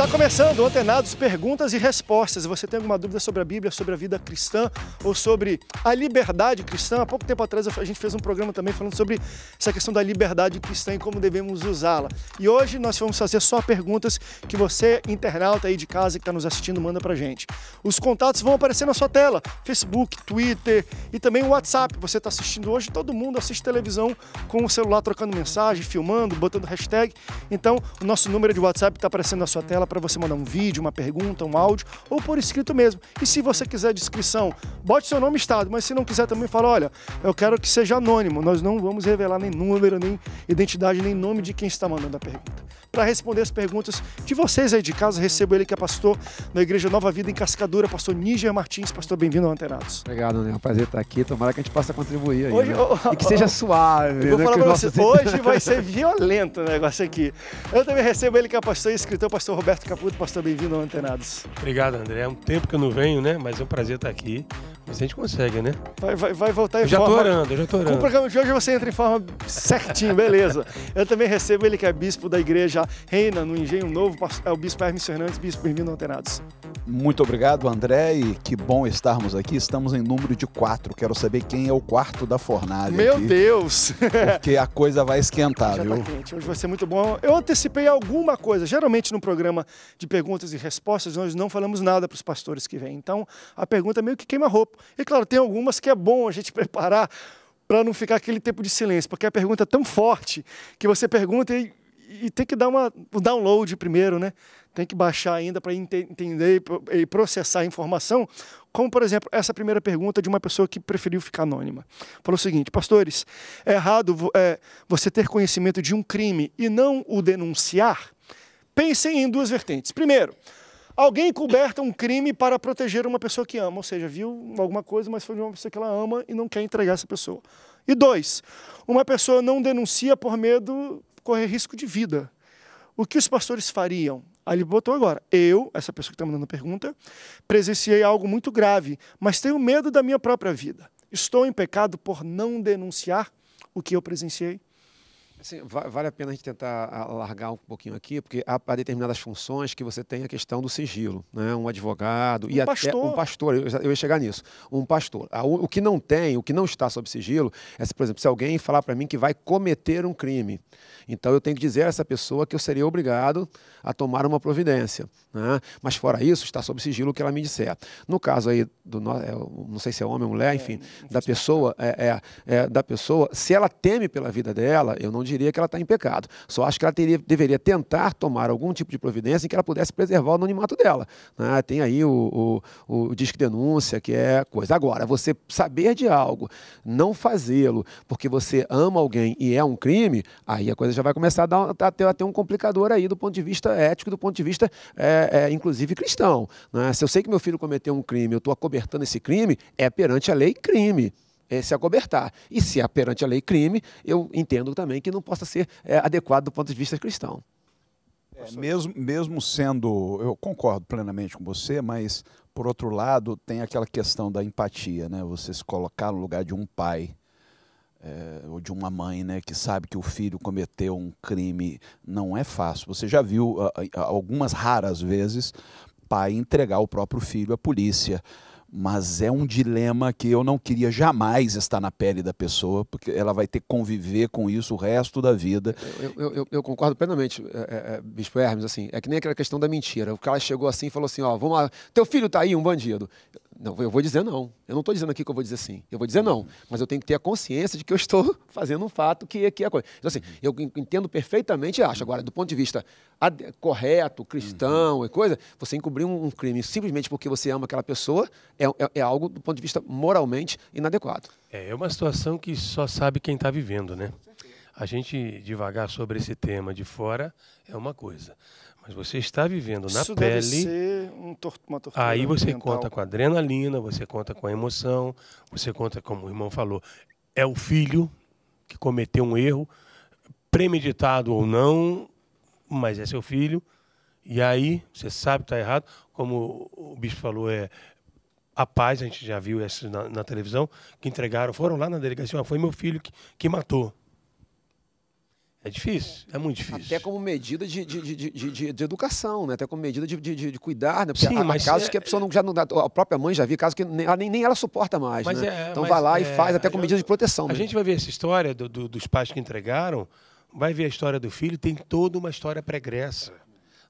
Está começando Antenados Perguntas e Respostas. você tem alguma dúvida sobre a Bíblia, sobre a vida cristã ou sobre a liberdade cristã, há pouco tempo atrás a gente fez um programa também falando sobre essa questão da liberdade cristã e como devemos usá-la. E hoje nós vamos fazer só perguntas que você, internauta aí de casa que está nos assistindo, manda pra gente. Os contatos vão aparecer na sua tela: Facebook, Twitter e também o WhatsApp. Você está assistindo hoje, todo mundo assiste televisão com o celular trocando mensagem, filmando, botando hashtag. Então, o nosso número de WhatsApp está aparecendo na sua tela para você mandar um vídeo, uma pergunta, um áudio ou por escrito mesmo. E se você quiser descrição, bote seu nome e estado, mas se não quiser também fala, olha, eu quero que seja anônimo, nós não vamos revelar nem número, nem identidade, nem nome de quem está mandando a pergunta para responder as perguntas de vocês aí de casa. Recebo ele que é pastor na Igreja Nova Vida em Cascadura, pastor Níger Martins. Pastor, bem-vindo ao Antenados. Obrigado, né? É um prazer estar aqui. Tomara que a gente possa contribuir aí. Hoje, né? oh, e que seja suave. vou né? falar para hoje vai ser violento o negócio aqui. Eu também recebo ele que é pastor e escritor, pastor Roberto Caputo. Pastor, bem-vindo ao Antenados. Obrigado, André. É um tempo que eu não venho, né? Mas é um prazer estar aqui. Mas a gente consegue, né? Vai, vai, vai voltar em eu já forma. Já tô orando, eu já tô orando. Com o programa de hoje você entra em forma certinho, beleza. Eu também recebo ele que é bispo da Igreja já reina no Engenho Novo, é o Bispo Hermes Fernandes. Bispo, bem-vindo ao Muito obrigado, André, e que bom estarmos aqui. Estamos em número de quatro. Quero saber quem é o quarto da fornalha. Meu aqui, Deus! Porque a coisa vai esquentar, Já tá viu? Tá quente. Hoje vai ser muito bom. Eu antecipei alguma coisa. Geralmente, no programa de perguntas e respostas, nós não falamos nada para os pastores que vêm. Então, a pergunta é meio que queima-roupa. E, claro, tem algumas que é bom a gente preparar para não ficar aquele tempo de silêncio, porque a pergunta é tão forte que você pergunta e e, tem que dar uma, um download primeiro, né? Tem que baixar ainda para entender e, processar a informação. Como, por exemplo, essa primeira pergunta de uma pessoa que preferiu ficar anônima. Falou o seguinte: Pastores, é errado é, você ter conhecimento de um crime e não o denunciar? Pensem em duas vertentes. Primeiro, Alguém coberta um crime para proteger uma pessoa que ama, ou seja, viu alguma coisa, mas foi de uma pessoa que ela ama e não quer entregar essa pessoa. E dois, uma pessoa não denuncia por medo correr risco de vida. O que os pastores fariam? Aí ele botou agora. Eu, essa pessoa que está mandando a pergunta, presenciei algo muito grave, mas tenho medo da minha própria vida. Estou em pecado por não denunciar o que eu presenciei? Sim, vale a pena a gente tentar alargar um pouquinho aqui, porque há, há, determinadas funções que você tem a questão do sigilo, né? Um advogado um e pastor. até um pastor, eu, ia chegar nisso, um pastor. Ah, o, que não tem, o que não está sob sigilo, é, por exemplo, se alguém falar para mim que vai cometer um crime, então eu tenho que dizer a essa pessoa que eu seria obrigado a tomar uma providência, né? Mas fora isso, está sob sigilo o que ela me disser. No caso aí do é, não sei se é homem ou mulher, é, enfim, é, da pessoa, é, é, da pessoa, se ela teme pela vida dela, eu não diria que ela está em pecado. Só acho que ela teria, deveria tentar tomar algum tipo de providência em que ela pudesse preservar o anonimato dela. Né? Tem aí o, o, o disque denúncia, que é coisa. Agora, você saber de algo, não fazê-lo porque você ama alguém e é um crime, aí a coisa já vai começar a, dar, a, ter, a ter um complicador aí do ponto de vista ético, do ponto de vista, é, é, inclusive, cristão. Né? Se eu sei que meu filho cometeu um crime, eu estou acobertando esse crime, é perante a lei crime é, se acobertar. E se há é perante a lei crime, eu entendo também que não possa ser é, adequado do ponto de vista cristão. É, mesmo, mesmo sendo, eu concordo plenamente com você, mas por outro lado tem aquela questão da empatia, né? Você se colocar no lugar de um pai é, ou de uma mãe, né, que sabe que o filho cometeu um crime, não é fácil. Você já viu ah, ah, algumas raras vezes pai entregar o próprio filho à polícia mas é um dilema que eu não queria jamais estar na pele da pessoa, porque ela vai ter que conviver com isso o resto da vida. Eu, eu, eu concordo plenamente, é, é, é, Bispo Hermes, assim, é que nem aquela questão da mentira. O cara chegou assim e falou assim, ó, vamos lá, teu filho tá aí, um bandido. Não, eu vou dizer não. Eu não estou dizendo aqui que eu vou dizer sim. Eu vou dizer não. Mas eu tenho que ter a consciência de que eu estou fazendo um fato que, que é a coisa. Então, assim, eu entendo perfeitamente acho. Agora, do ponto de vista correto, cristão uhum. e coisa, você encobrir um, um, crime simplesmente porque você ama aquela pessoa é, é, é, algo, do ponto de vista moralmente, inadequado. É, é uma situação que só sabe quem está vivendo, né? A gente devagar sobre esse tema de fora é uma coisa. Mas você está vivendo na Isso pele. Deve ser um tor uma tortura aí você mental. conta com a adrenalina, você conta com a emoção, você conta, como o irmão falou, é o filho que cometeu um erro, premeditado ou não, mas é seu filho. E aí você sabe que está errado, como o bispo falou, é a paz, a gente já viu isso na, na televisão, que entregaram, foram lá na delegacia, foi meu filho que, que matou. É difícil, é muito difícil. Até como medida de, de, de, de, educação, né? Até como medida de, de, cuidar, né? Porque Sim, há, mas casos é- que a pessoa não, já não A própria mãe já viu casos que nem, nem ela suporta mais, né? É, então vai lá e é, faz, até com medida de proteção. A gente vai ver essa história dos pais que entregaram, vai ver a história do filho, tem toda uma história pregressa.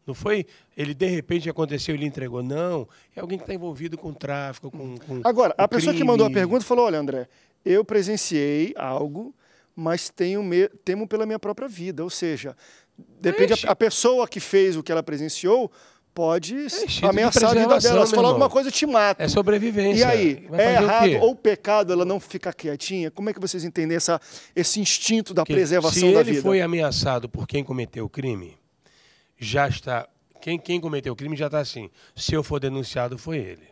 Não foi ele de repente aconteceu ele entregou. Não, é alguém que está envolvido com tráfico, com. com Agora, com a crime. pessoa que mandou a pergunta falou: olha, André, eu presenciei algo mas tenho me... temo pela minha própria vida. Ou seja, depende a, pessoa que fez o que ela presenciou pode Ixi, ameaçar de a vida dela. Se falar alguma coisa, te mata. É sobrevivência. E aí, é errado ou pecado ela não ficar quietinha? Como é que vocês entendem essa, esse instinto da preservação da vida? Se ele foi ameaçado por quem cometeu o crime, já está... Quem, quem cometeu o crime já está assim. Se eu for denunciado, foi ele.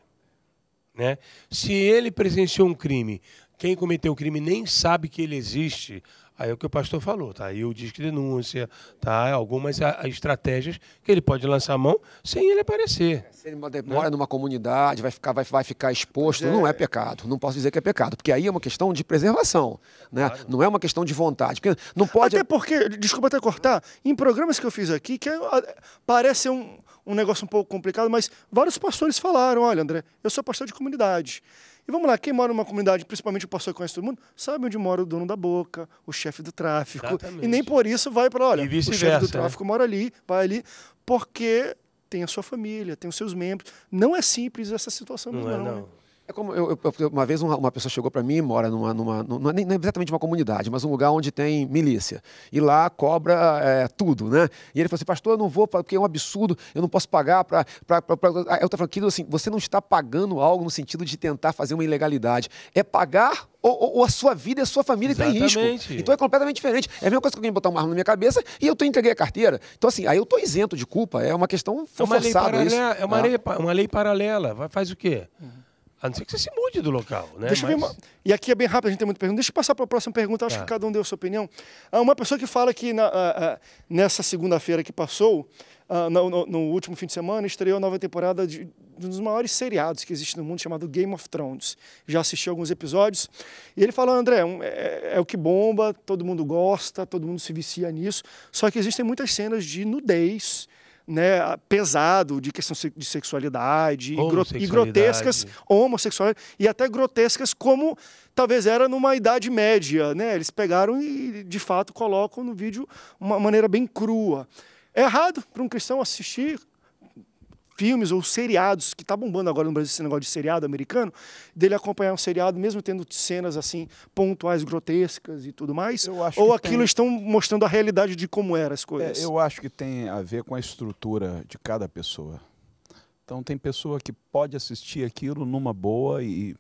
Né? Se ele presenciou um crime, quem cometeu o crime nem sabe que ele existe. Aí é o que o pastor falou, tá? Aí o disque denúncia, tá? Algumas a, ah, a estratégias que ele pode lançar a mão sem ele aparecer. Se ele mora né? numa comunidade, vai ficar, vai, vai ficar exposto, é. não é pecado. Não posso dizer que é pecado, porque aí é uma questão de preservação, né? Claro. Não é uma questão de vontade, porque não pode. Até porque, desculpa até cortar, em programas que eu fiz aqui que é, ah, parece um um negócio um pouco complicado, mas vários pastores falaram: olha, André, eu sou pastor de comunidade. E vamos lá, quem mora numa comunidade, principalmente o pastor que conhece todo mundo, sabe onde mora o dono da boca, o chefe do tráfico. Exatamente. E nem por isso vai para, olha, o chefe do né? tráfico né? mora ali, vai ali, porque tem a sua família, tem os seus membros. Não é simples essa situação, não. não, é, não. Né? não. É como eu, eu, uma vez uma, uma pessoa chegou para mim, mora numa, numa não, é não é exatamente uma comunidade, mas um lugar onde tem milícia. E lá cobra é, tudo, né? E ele falou assim, pastor, eu não vou porque é um absurdo, eu não posso pagar para... Eu estou falando, assim, você não está pagando algo no sentido de tentar fazer uma ilegalidade. É pagar ou, ou, a sua vida e a sua família está em risco. Então é completamente diferente. É a mesma coisa que alguém botar uma arma na minha cabeça e eu tô entreguei a carteira. Então, assim, aí eu tô isento de culpa. É uma questão é uma forçada. Lei paralela, isso. É uma, ah. lei, uma lei paralela. Vai, faz o quê? Uhum. A não ser que você se mude do local, né? Deixa Mas... eu ver uma... E aqui é bem rápido, a gente tem muita pergunta. Deixa eu passar para a próxima pergunta, acho tá. que cada um deu a sua opinião. Há ah, uma pessoa que fala que na, ah, ah, nessa segunda-feira que passou, no, no, no, último fim de semana, estreou a nova temporada de, de um dos maiores seriados que existe no mundo, chamado Game of Thrones. Já assisti alguns episódios. E ele falou, André, um, é, é, é o que bomba, todo mundo gosta, todo mundo se vicia nisso. Só que existem muitas cenas de nudez, né, pesado de questão de sexualidade, e grotescas homossexuais e até grotescas como talvez era numa idade média, né? Eles pegaram e de fato colocam no vídeo uma maneira bem crua. É errado para um cristão assistir filmes ou seriados, que está bombando agora no Brasil esse negócio de seriado americano, dele acompanhar um seriado, mesmo tendo cenas assim pontuais, grotescas e tudo mais? ou aquilo tem... estão mostrando a realidade de como eram as é, coisas? É, eu acho que tem a ver com a estrutura de cada pessoa. Então tem pessoa que pode assistir aquilo numa boa e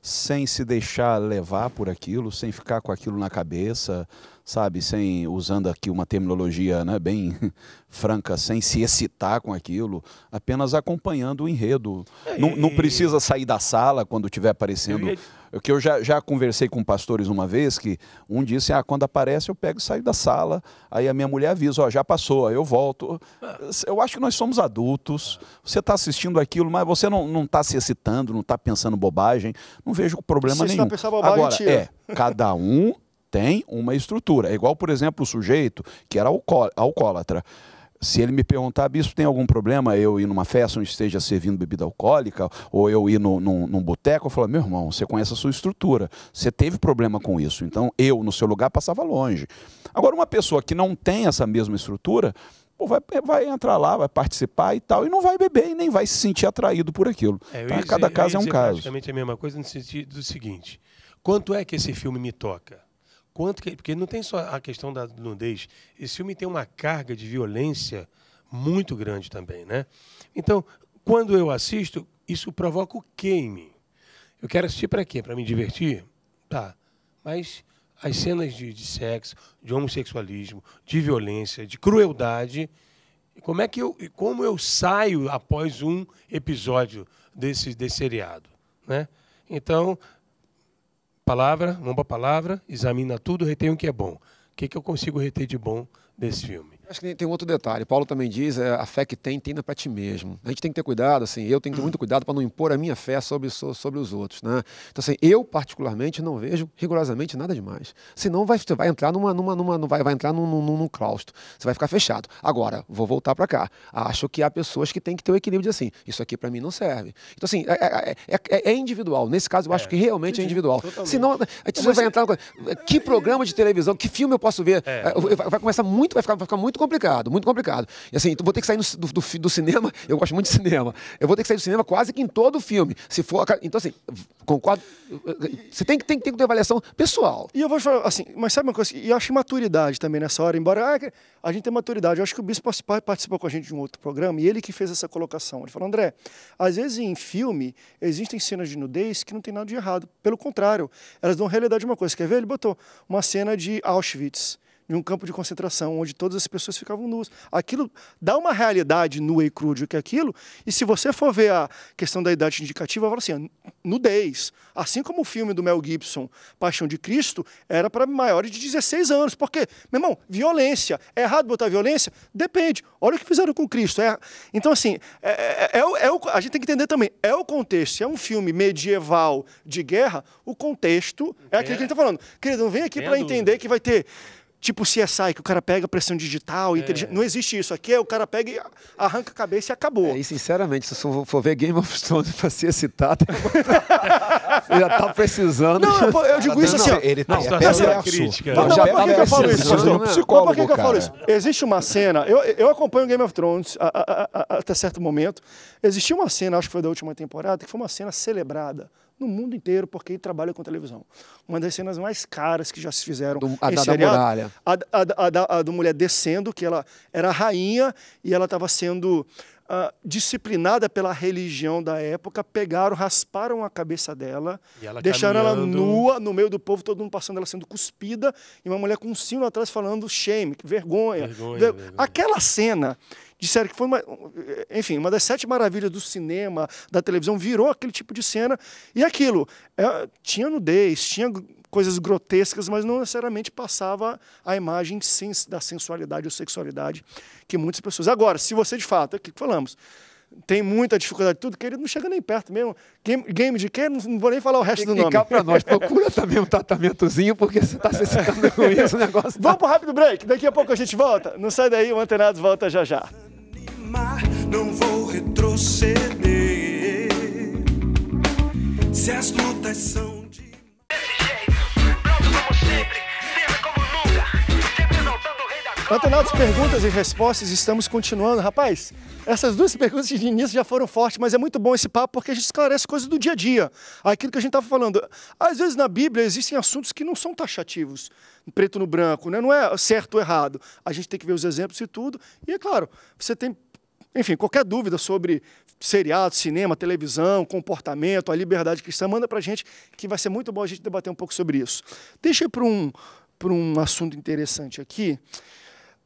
sem se deixar levar por aquilo, sem ficar com aquilo na cabeça, sabe, sem usando aqui uma terminologia né, bem franca, sem se excitar com aquilo, apenas acompanhando o enredo. É, não, não, precisa sair da sala quando estiver aparecendo. Eu que eu já, já conversei com pastores uma vez que um disse: ah, quando aparece eu pego e saio da sala. Aí a minha mulher avisa: ó, oh, já passou, aí eu volto. Ah. Eu acho que nós somos adultos. Você está assistindo aquilo, mas você não está se excitando, não está pensando bobagem. Não vejo problema Você nenhum. Agora, tira. é, cada um tem uma estrutura. É igual, por exemplo, o sujeito que era alcoólatra. Se ele me perguntar, bispo, tem algum problema eu ir numa festa onde esteja servindo bebida alcoólica, ou eu ir no, num, num boteco, eu falo, meu irmão, você conhece a sua estrutura, você teve problema com isso, então eu, no seu lugar, passava longe. Agora, uma pessoa que não tem essa mesma estrutura, pô, vai, vai entrar lá, vai participar e tal, e não vai beber e nem vai se sentir atraído por aquilo. É, tá? dizer, cada caso é um caso. Praticamente a mesma coisa no sentido do seguinte: quanto é que esse filme me toca? quanto que. Porque não tem só a questão da nudez. Esse filme tem uma carga de violência muito grande também, né? Então, quando eu assisto, isso provoca o quê em mim? Eu quero assistir para quê? Para me divertir? Tá. Mas as cenas de, de, sexo, de homossexualismo, de violência, de crueldade. Como é que eu, como eu saio após um episódio desse, desse seriado, né? Então Palavra, longa palavra, examina tudo, retém o que é bom. O que, é que eu consigo reter de bom desse filme? Acho que tem um outro detalhe. Paulo também diz, é, a fé que tem, tenda para ti mesmo. A gente tem que ter cuidado, assim, eu tenho que ter muito cuidado para não impor a minha fé sobre, sobre os outros, né? Então, assim, eu particularmente não vejo rigorosamente nada demais. Senão vai, vai entrar numa, numa, numa vai, vai entrar num, num, num claustro, você vai ficar fechado. Agora, vou voltar para cá. Acho que há pessoas que têm que ter o um equilíbrio de assim, isso aqui para mim não serve. Então, assim, é, é, é individual. Nesse caso, eu acho que realmente é individual. Totalmente. Senão, a gente vai entrar... Que programa de televisão, que filme eu posso ver? Vai, vai começar muito, vai ficar, vai ficar muito muito complicado, muito complicado. E assim, então vou ter que sair do, do, do, cinema, eu gosto muito de cinema, eu vou ter que sair do cinema quase que em todo o filme. Se for, então assim, concordo. Você tem que, tem ter uma avaliação pessoal. E eu vou falar assim, mas sabe uma coisa? E eu acho maturidade também nessa hora, embora ah, a gente tem maturidade. Eu acho que o Bispo participou com a gente de um outro programa e ele que fez essa colocação. Ele falou, André, às vezes em filme existem cenas de nudez que não tem nada de errado. Pelo contrário, elas dão realidade uma coisa. Quer ver? Ele botou uma cena de Auschwitz de um campo de concentração onde todas as pessoas ficavam nuas. Aquilo dá uma realidade nua e crude que é aquilo. E se você for ver a questão da idade indicativa, fala assim, nudez. Assim como o filme do Mel Gibson, Paixão de Cristo, era para maiores de 16 anos. Porque, meu irmão, violência. É errado botar violência? Depende. Olha o que fizeram com Cristo. É... Então, assim, é, é, é, o, é a gente tem que entender também. É o contexto. Se é um filme medieval de guerra, o contexto é aquilo que a gente está falando. Querido, não vem aqui para entender que vai ter Tipo CSI, que o cara pega pressão digital, é. não existe isso. Aqui é o cara pega e arranca a cabeça e acabou. É, e sinceramente, se eu for ver Game of Thrones pra ser citado, já tá precisando. Não, eu, eu digo isso assim. Não, ó, ele tá não, essa crítica. Mas, tá não, é mas por que, que eu falo isso, por que, que eu falo isso? Existe uma cena, eu, eu acompanho Game of Thrones a, a, a, até certo momento. Existia uma cena, acho que foi da última temporada, que foi uma cena celebrada no mundo inteiro, porque trabalha com televisão. Uma das cenas mais caras que já se fizeram do, a em da, seriado, da muralha. A, a, a, a do mulher descendo, que ela era rainha e ela estava sendo uh, disciplinada pela religião da época, pegaram, rasparam a cabeça dela, ela deixaram caminhando... ela nua no meio do povo, todo mundo passando, ela sendo cuspida, e uma mulher com um sino atrás falando shame, vergonha. vergonha, vergonha. Aquela cena disseram que foi uma, eh, enfim, uma das sete maravilhas do cinema, da televisão, virou aquele tipo de cena. E aquilo, é, tinha nudez, tinha coisas grotescas, mas não necessariamente passava a imagem sens da sensualidade ou sexualidade que muitas pessoas. Agora, se você de fato, é que falamos, tem muita dificuldade, tudo, que ele não chega nem perto mesmo. Game, game de que Não vou nem falar o resto tem do nome. para nós, procura também um tratamentozinho, porque você está se excitando com isso, o negócio. Tá... Vamos para o rápido break, daqui a pouco a gente volta. Não sai daí, o Antenados volta já já amar, não vou retroceder. Se as lutas são Desse jeito, pronto como sempre, como nunca, sempre o rei da perguntas e respostas, estamos continuando. Rapaz, essas duas perguntas de início já foram fortes, mas é muito bom esse papo porque a gente esclarece coisas do dia a dia. Aquilo que a gente estava falando. Às vezes na Bíblia existem assuntos que não são taxativos, preto no branco, né? não é certo ou errado. A gente tem que ver os exemplos e tudo. E é claro, você tem enfim, qualquer dúvida sobre seriado, cinema, televisão, comportamento, a liberdade cristã, manda para a gente, que vai ser muito bom a gente debater um pouco sobre isso. Deixa eu ir para um, um assunto interessante aqui.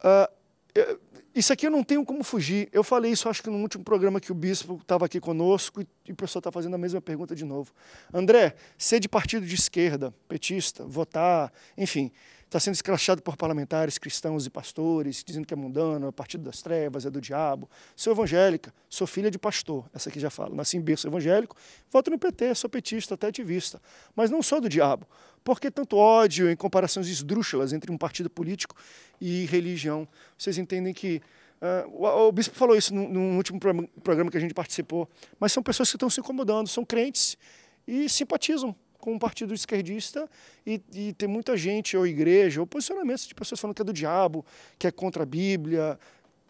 Uh, eu, isso aqui eu não tenho como fugir. Eu falei isso, acho que no último programa que o bispo estava aqui conosco e o pessoal está fazendo a mesma pergunta de novo. André, ser de partido de esquerda, petista, votar, enfim, está sendo escrachado por parlamentares cristãos e pastores, dizendo que é mundano, é partido das trevas, é do diabo. Sou evangélica, sou filha de pastor, essa aqui já fala, nasci em berço evangélico, voto no PT, sou petista, até ativista, mas não sou do diabo. Por que tanto ódio em comparações esdrúxulas entre um partido político e religião? Vocês entendem que Uh, o, o, bispo falou isso no, no último programa que a gente participou. Mas são pessoas que estão se incomodando, são crentes e simpatizam com um partido esquerdista e, e tem muita gente, ou igreja, ou posicionamentos de pessoas falando que é do diabo, que é contra a Bíblia.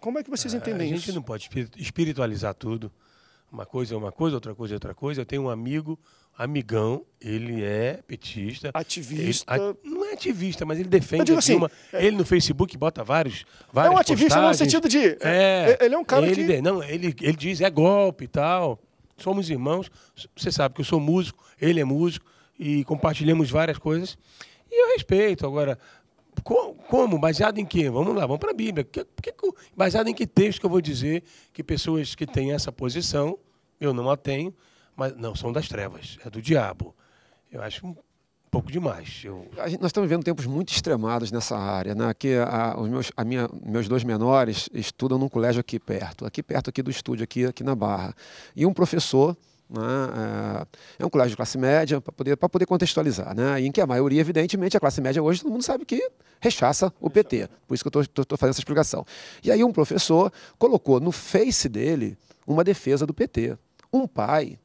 Como é que vocês ah, entendem isso? A gente isso? não pode espiritualizar tudo. Uma coisa é uma coisa, outra coisa é outra coisa. Eu tenho um amigo, amigão, ele é petista. Ativista. Ele, a, não é ativista, mas ele defende assim, uma, é, Ele no Facebook bota vários. vários é um ativista postagens. no sentido de. É. é, ele é um cara ele, que. Não, ele, ele diz é golpe e tal. Somos irmãos. Você sabe que eu sou músico, ele é músico e compartilhamos várias coisas. E eu respeito. Agora, como? Baseado em quê? Vamos lá, vamos para a Bíblia. Que, baseado em que texto que eu vou dizer que pessoas que têm essa posição, eu não a tenho, mas não, são das trevas, é do diabo. Eu acho um pouco demais. Eu... Gente, nós estamos vivendo tempos muito extremados nessa área, né? Que a, os meus, a minha, meus dois menores estudam num colégio aqui perto, aqui perto aqui do estúdio, aqui, aqui na Barra. E um professor né? É, é um colégio de classe média, para poder, poder contextualizar, né? em que a maioria, evidentemente, a classe média hoje, todo mundo sabe que rechaça o PT. Por isso que eu estou fazendo essa explicação. E aí um professor colocou no face dele uma defesa do PT. Um pai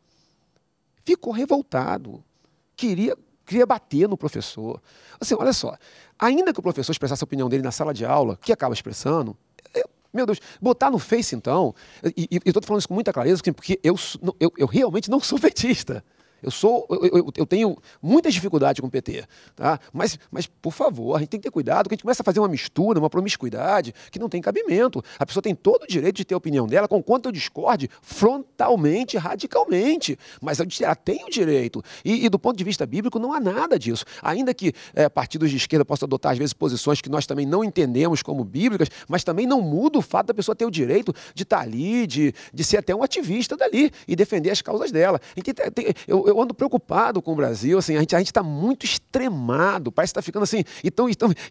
ficou revoltado, queria, queria bater no professor. Assim, olha só, ainda que o professor expressasse a opinião dele na sala de aula, que acaba expressando, meu Deus, botar no Face então, e, eu estou falando isso com muita clareza, assim, porque eu, eu, eu realmente não sou petista. Eu sou, eu, eu, eu tenho muitas dificuldades com o PT, tá? Mas, mas, por favor, a gente tem que ter cuidado, que a gente começa a fazer uma mistura, uma promiscuidade que não tem cabimento. A pessoa tem todo o direito de ter a opinião dela, com quanto eu discorde frontalmente, radicalmente. Mas ela tem o direito. E, e do ponto de vista bíblico, não há nada disso. Ainda que é, partidos de esquerda possam adotar, às vezes, posições que nós também não entendemos como bíblicas, mas também não muda o fato da pessoa ter o direito de estar tá ali, de, de ser até um ativista dali e defender as causas dela. Então, tem, eu eu ando preocupado com o Brasil, assim, a gente a gente está muito extremado, parece que está ficando assim, e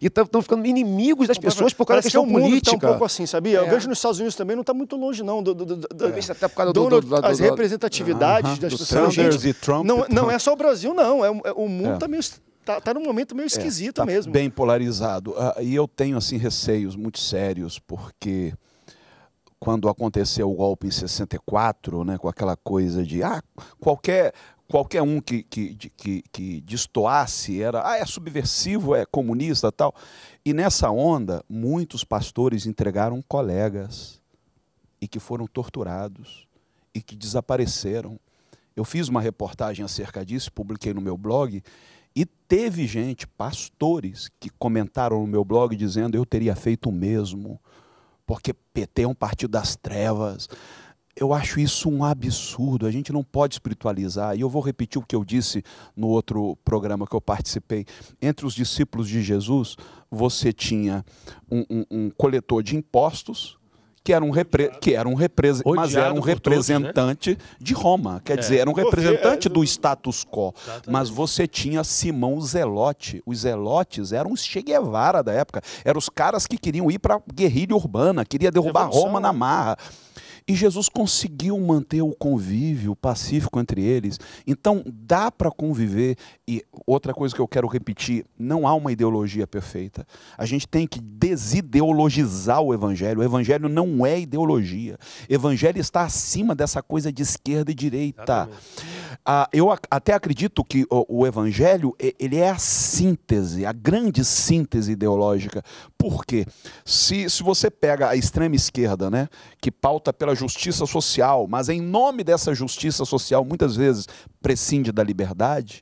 estão ficando inimigos das pessoas por causa parece da é questão que o mundo política. Tá um pouco assim, sabia? É. Eu vejo nos Estados Unidos também, não está muito longe não, é, é até por causa do, as representatividades das pessoas. Sanders e Trump. Não, é só o Brasil não, é, é o mundo também tá Tá, tá num momento meio esquisito tá mesmo. Bem polarizado. Ah, e eu tenho assim receios muito sérios, porque quando aconteceu o golpe em 64, né, com aquela coisa de ah, qualquer qualquer um que, que, que, que destoasse era, ah, é subversivo, é comunista tal. E nessa onda, muitos pastores entregaram colegas e que foram torturados e que desapareceram. Eu fiz uma reportagem acerca disso, publiquei no meu blog, e teve gente, pastores, que comentaram no meu blog dizendo eu teria feito o mesmo, porque PT é um partido das trevas, eu acho isso um absurdo. A gente não pode espiritualizar. E eu vou repetir o que eu disse no outro programa que eu participei. Entre os discípulos de Jesus, você tinha um, um, um coletor de impostos, que era um, repre... que era um, repre... mas era um representante todos, né? de Roma. Quer é. dizer, era um representante é, do é. status quo. Exatamente. Mas você tinha Simão Zelote. Os Zelotes eram os Che Guevara da época. Eram os caras que queriam ir para a guerrilha urbana, queria derrubar Roma na marra. E Jesus conseguiu manter o convívio pacífico entre eles. Então, dá para conviver. E outra coisa que eu quero repetir: não há uma ideologia perfeita. A gente tem que desideologizar o Evangelho. O Evangelho não é ideologia. O Evangelho está acima dessa coisa de esquerda e direita. Ah, eu até acredito que o, o Evangelho ele é a síntese, a grande síntese ideológica. Por quê? Se, se você pega a extrema esquerda, né, que pauta pela a justiça social, mas em nome dessa justiça social, muitas vezes prescinde da liberdade,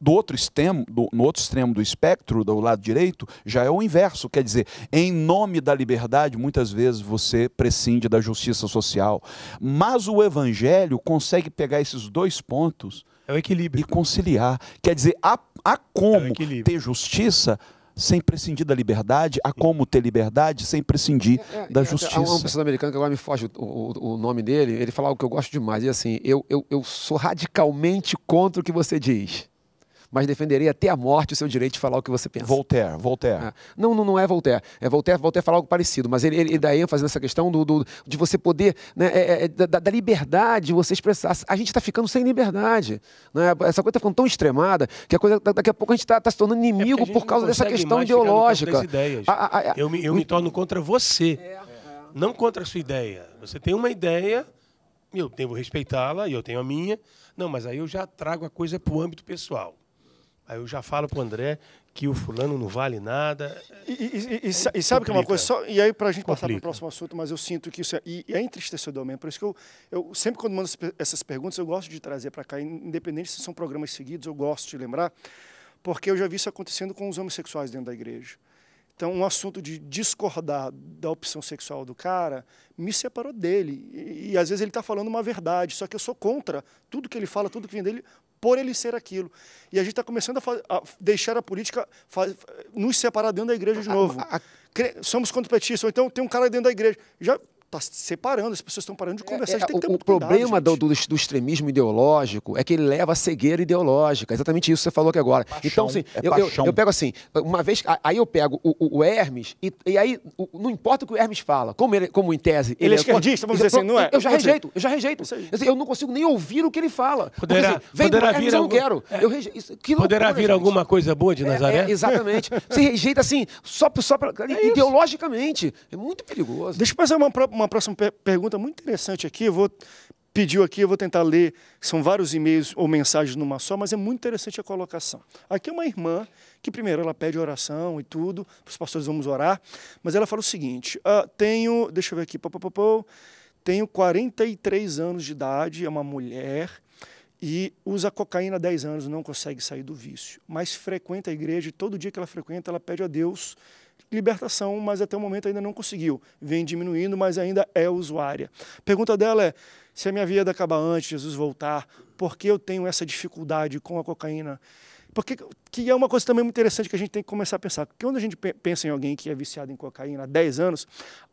do outro extremo, do, no outro extremo do espectro, do lado direito, já é o inverso. Quer dizer, em nome da liberdade, muitas vezes você prescinde da justiça social. Mas o evangelho consegue pegar esses dois pontos é e conciliar. Quer dizer, há, há como é ter justiça sem prescindir da liberdade, a como ter liberdade sem prescindir é, é, da justiça. Há um professor americano que agora me foge o, o, o nome dele, ele falava o que eu gosto demais, e assim, eu, eu, eu sou radicalmente contra o que você diz mas defenderei até a morte o seu direito de falar o que você pensa. Voltaire, Voltaire. Ah. Não, não, não é Voltaire. É Voltaire, Voltaire fala algo parecido, mas ele, ele, ele dá ênfase nessa questão do, do de você poder, né, é, é, é da, da, liberdade de você expressar. A gente está ficando sem liberdade. Né? Essa coisa está ficando tão extremada que a coisa, daqui a pouco a gente está tá se tornando é inimigo por causa dessa questão ideológica. A, a, a, eu me, eu o... me torno contra você, é. não contra a sua ideia. Você tem uma ideia eu devo respeitá-la e eu tenho a minha. Não, mas aí eu já trago a coisa para o âmbito pessoal. Aí eu já falo para o André que o fulano não vale nada. E, e, e, e é sabe que é uma coisa só. E aí, para a gente complica. passar para o próximo assunto, mas eu sinto que isso é. E é entristecedor mesmo. Por isso que eu, eu sempre, quando mando essas perguntas, eu gosto de trazer para cá, independente se são programas seguidos, eu gosto de lembrar, porque eu já vi isso acontecendo com os homossexuais dentro da igreja. Então, um assunto de discordar da opção sexual do cara me separou dele. E, e às vezes ele está falando uma verdade, só que eu sou contra tudo que ele fala, tudo que vem dele, por ele ser aquilo. E a gente está começando a, a, deixar a política nos separar dentro da igreja de novo. A, a, Somos contra petistas, ou então tem um cara dentro da igreja. Já está separando, as pessoas estão parando de é, conversar. É, é, o, o problema cuidado, do, do, do, extremismo ideológico é que ele leva a cegueira ideológica. Exatamente isso que você falou aqui agora. Paixão, então, assim, é eu, eu, eu, pego assim, uma vez, aí eu pego o, o Hermes, e, e aí não importa o que o Hermes fala, como, ele, como em tese. Ele, ele é, é esquerdista, vamos dizer é assim, não é? Eu já rejeito, eu já rejeito. Assim, eu não consigo nem ouvir o que ele fala. Poderá, assim, vem poderá Hermes, vir eu não quero. Eu rejeito, loucura, poderá vir gente. alguma coisa boa de Nazaré? exatamente. você rejeita assim, só, só pra, ideologicamente. Isso. É muito perigoso. Deixa eu fazer uma, uma uma próxima per pergunta muito interessante aqui. Eu vou pediu aqui, eu vou tentar ler. São vários e-mails ou mensagens numa só, mas é muito interessante a colocação. Aqui é uma irmã que primeiro ela pede oração e tudo, os pastores vamos orar, mas ela fala o seguinte: ah, tenho, deixa eu ver aqui, pô, pô, pô, tenho 43 anos de idade, é uma mulher e usa cocaína há 10 anos, não consegue sair do vício, mas frequenta a igreja e todo dia que ela frequenta, ela pede a Deus libertação, mas até o momento ainda não conseguiu. Vem diminuindo, mas ainda é usuária. Pergunta dela é: se a minha vida acaba antes, Jesus voltar, por que eu tenho essa dificuldade com a cocaína? Porque que é uma coisa também muito interessante que a gente tem que começar a pensar. Porque quando a gente pensa em alguém que é viciado em cocaína há 10 anos,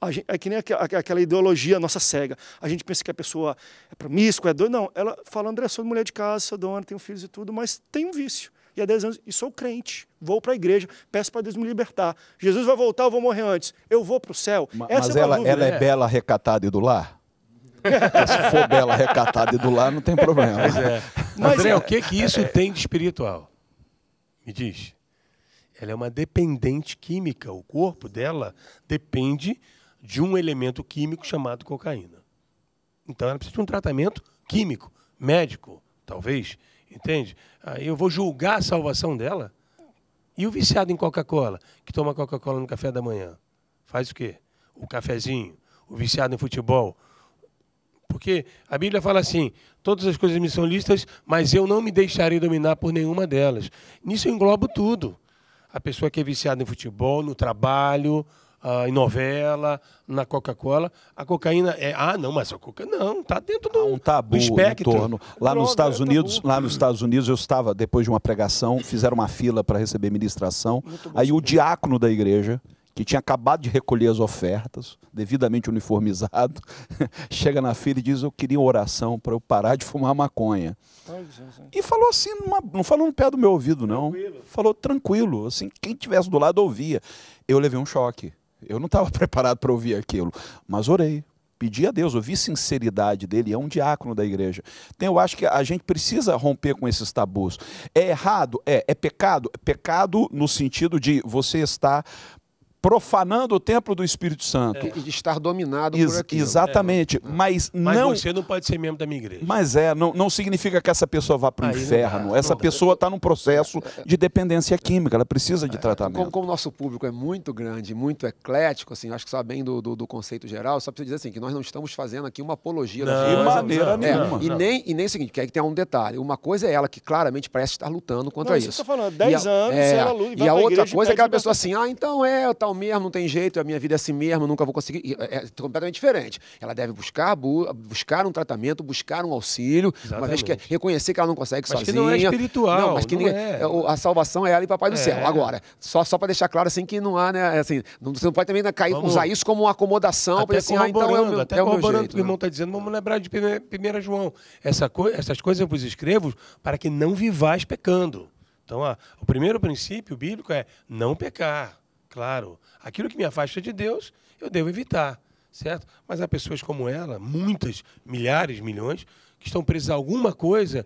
gente, é que nem aquela ideologia nossa cega. A gente pensa que a pessoa é promíscua, é doida. Não, ela fala, André, sou mulher de casa, sou dona, tenho filhos e tudo, mas tem um vício e há 10 anos, e sou crente, vou para a igreja, peço para Deus me libertar. Jesus vai voltar, eu vou morrer antes. Eu vou para o céu. É mas, Essa mas é ela, ela é bela, recatada e do lar? Se for bela, recatada e do lar, não tem problema. Mas é. Mas André, é... o que, que isso tem de espiritual? Me diz. Ela é uma dependente química. O corpo dela depende de um elemento químico chamado cocaína. Então ela precisa de um tratamento químico, médico, talvez, Entende? Aí ah, eu vou julgar a salvação dela. E o viciado em Coca-Cola, que toma Coca-Cola no café da manhã, faz o quê? O cafezinho. O viciado em futebol. Porque a Bíblia fala assim: todas as coisas me são listas, mas eu não me deixarei dominar por nenhuma delas. Nisso eu englobo tudo. A pessoa que é viciada em futebol, no trabalho, ah, em novela, na Coca-Cola. A cocaína é. Ah, não, mas a coca não, está dentro tá do, Há um tabu do né, espectro. Em torno. Lá Droga, nos Estados é Unidos, lá nos Estados Unidos, eu estava, depois de uma pregação, fizeram uma fila para receber ministração. Aí o diácono da igreja que tinha acabado de recolher as ofertas, devidamente uniformizado, chega na fila e diz: Eu queria oração para eu parar de fumar maconha. e falou assim, numa, não falou no pé do meu ouvido, não. Tranquilo. Falou tranquilo, assim, quem tivesse do lado ouvia. Eu levei um choque. Eu não estava preparado para ouvir aquilo, mas orei. Pedi a Deus, ouvi sinceridade dele, é um diácono da igreja. Então eu acho que a gente precisa romper com esses tabus. É errado? É. É pecado? É pecado no sentido de você estar profanando o templo do Espírito Santo. É. E de estar dominado Ex por aquilo. Né? Exatamente. É. Mas não. você não pode ser membro da minha igreja. Mas é, não, não significa que essa pessoa vá para o inferno. essa não. pessoa está num processo é, é. de dependência química, ela precisa de é, tratamento. Como, como, o nosso público é muito grande, muito eclético, assim, acho que sabem do, do, do, conceito geral, só precisa dizer assim, que nós não estamos fazendo aqui uma apologia não, De maneira nenhuma. E, nem, e nem o seguinte, que aí tem um detalhe. Uma coisa é ela que claramente parece estar lutando contra isso. Você está falando, 10 anos, é, ela luta. E a outra coisa é aquela pessoa assim, ah, então é, tal tal mesmo, não tem jeito, a minha vida é assim mesmo, nunca vou conseguir. É, é completamente diferente. Ela deve buscar, buscar um tratamento, buscar um auxílio, Exatamente. uma vez que reconhecer que ela não consegue mas sozinha. Que não é espiritual. Não, mas que não ninguém, é. a salvação é ela e Papai do é. Céu. Agora, só, só para deixar claro assim que não há, né? Assim, não, você não pode também né, cair, vamos. usar isso como uma acomodação, para assim, ah, então é o meu, até é o meu jeito, que o irmão está né? dizendo, vamos lembrar de 1 João. Essa co essas coisas eu vos escrevo para que não vivais pecando. Então, a, o primeiro princípio bíblico é não pecar. Claro, aquilo que me afasta de Deus, eu devo evitar, certo? Mas há pessoas como ela, muitas, milhares, milhões, que estão presas a alguma coisa,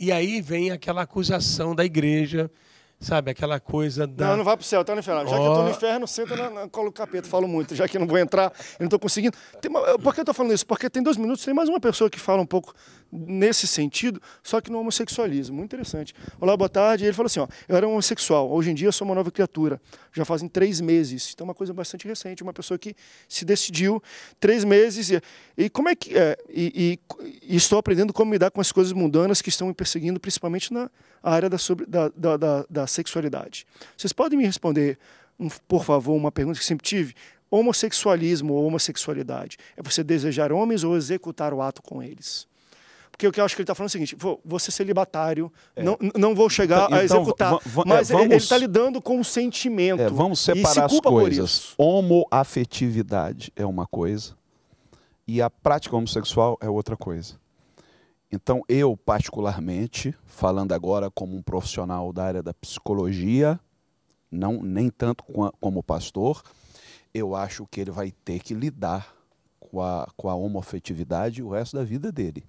e aí vem aquela acusação da igreja, sabe? Aquela coisa da. Não, não vai o céu, está no inferno. Já oh. que eu estou no inferno, senta na, na cola do capeta, falo muito, já que eu não vou entrar, eu não estou conseguindo. Tem, por que eu estou falando isso? Porque tem dois minutos, tem mais uma pessoa que fala um pouco nesse sentido, só que no homossexualismo. Muito interessante. Olá, boa tarde. ele falou assim: ó, eu era homossexual, hoje em dia eu sou uma nova criatura. Já fazem três meses. Então, uma coisa bastante recente, uma pessoa que se decidiu três meses. E, e como é que. É, e, e, estou aprendendo como lidar com as coisas mundanas que estão me perseguindo, principalmente na área da, sobre, da, da, da, da sexualidade. Vocês podem me responder, um, por favor, uma pergunta que sempre tive? homossexualismo ou homossexualidade? É você desejar homens ou executar o ato com eles? Porque o que eu acho que ele está falando é o seguinte: vou, vou ser celibatário, é. não, não vou chegar tá, então, a executar. É, mas é, vamos, ele está lidando com o sentimento. É, vamos separar se as coisas. Homoafetividade é uma coisa e a prática homossexual é outra coisa. Então, eu, particularmente, falando agora como um profissional da área da psicologia, não nem tanto com a, como pastor, eu acho que ele vai ter que lidar com a, com a homofetividade o resto da vida dele.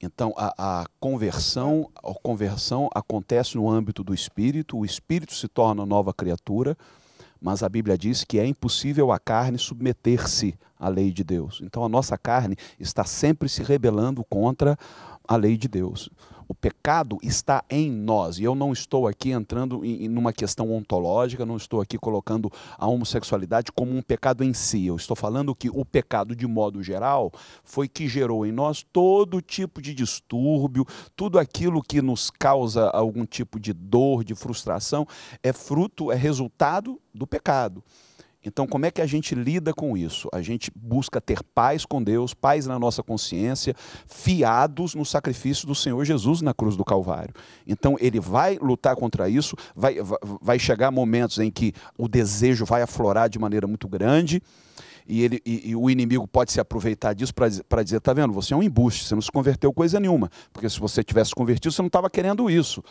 Então, a, a, conversão, a conversão acontece no âmbito do espírito, o espírito se torna nova criatura, mas a Bíblia diz que é impossível a carne submeter-se à lei de Deus. Então, a nossa carne está sempre se rebelando contra a lei de Deus o pecado está em nós. E eu não estou aqui entrando em, em uma questão ontológica, não estou aqui colocando a homossexualidade como um pecado em si. Eu estou falando que o pecado, de modo geral, foi que gerou em nós todo tipo de distúrbio, tudo aquilo que nos causa algum tipo de dor, de frustração, é fruto, é resultado do pecado. Então, como é que a gente lida com isso? A gente busca ter paz com Deus, paz na nossa consciência, fiados no sacrifício do Senhor Jesus na cruz do Calvário. Então, ele vai lutar contra isso, vai, vai chegar momentos em que o desejo vai aflorar de maneira muito grande. E, ele, e, e o inimigo pode se aproveitar disso para dizer: tá vendo, você é um embuste, você não se converteu coisa nenhuma. Porque se você tivesse convertido, você não estava querendo isso.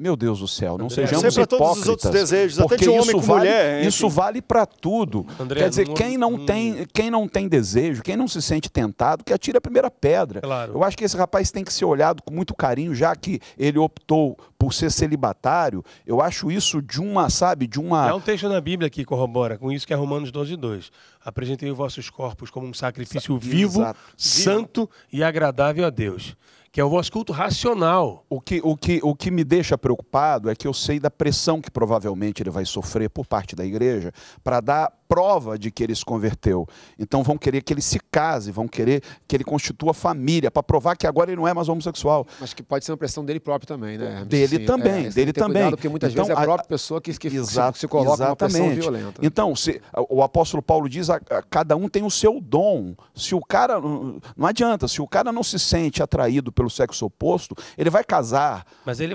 Meu Deus do céu, não André, sejamos hipócritas. todos os outros desejos, porque até de homem isso vale, mulher, Isso vale para tudo. André, Quer dizer, não, quem, não hum. tem, quem não tem desejo, quem não se sente tentado, que atire a primeira pedra. Claro. Eu acho que esse rapaz tem que ser olhado com muito carinho, já que ele optou por ser celibatário. Eu acho isso de uma, sabe, de uma... é um texto na Bíblia que corrobora com isso, que é Romanos 12, 2. Apresentei os vossos corpos como um sacrifício Sa vivo, Exato. santo e agradável a Deus que é o vosso culto racional. O que, o, que, o que me deixa preocupado é que eu sei da pressão que provavelmente ele vai sofrer por parte da igreja para dar prova de que ele se converteu. Então vão querer que ele se case, vão querer que ele constitua família, para provar que agora ele não é mais homossexual. Mas que pode ser uma pressão dele próprio também, né? Dele Sim, também, é, dele também. Cuidado, porque muitas então, vezes é a própria pessoa que, que exato, se, se coloca exatamente. uma pressão violenta. Então, se, o apóstolo Paulo diz, a, a, cada um tem o seu dom. Se o cara, não adianta, se o cara não se sente atraído pelo sexo oposto, ele vai casar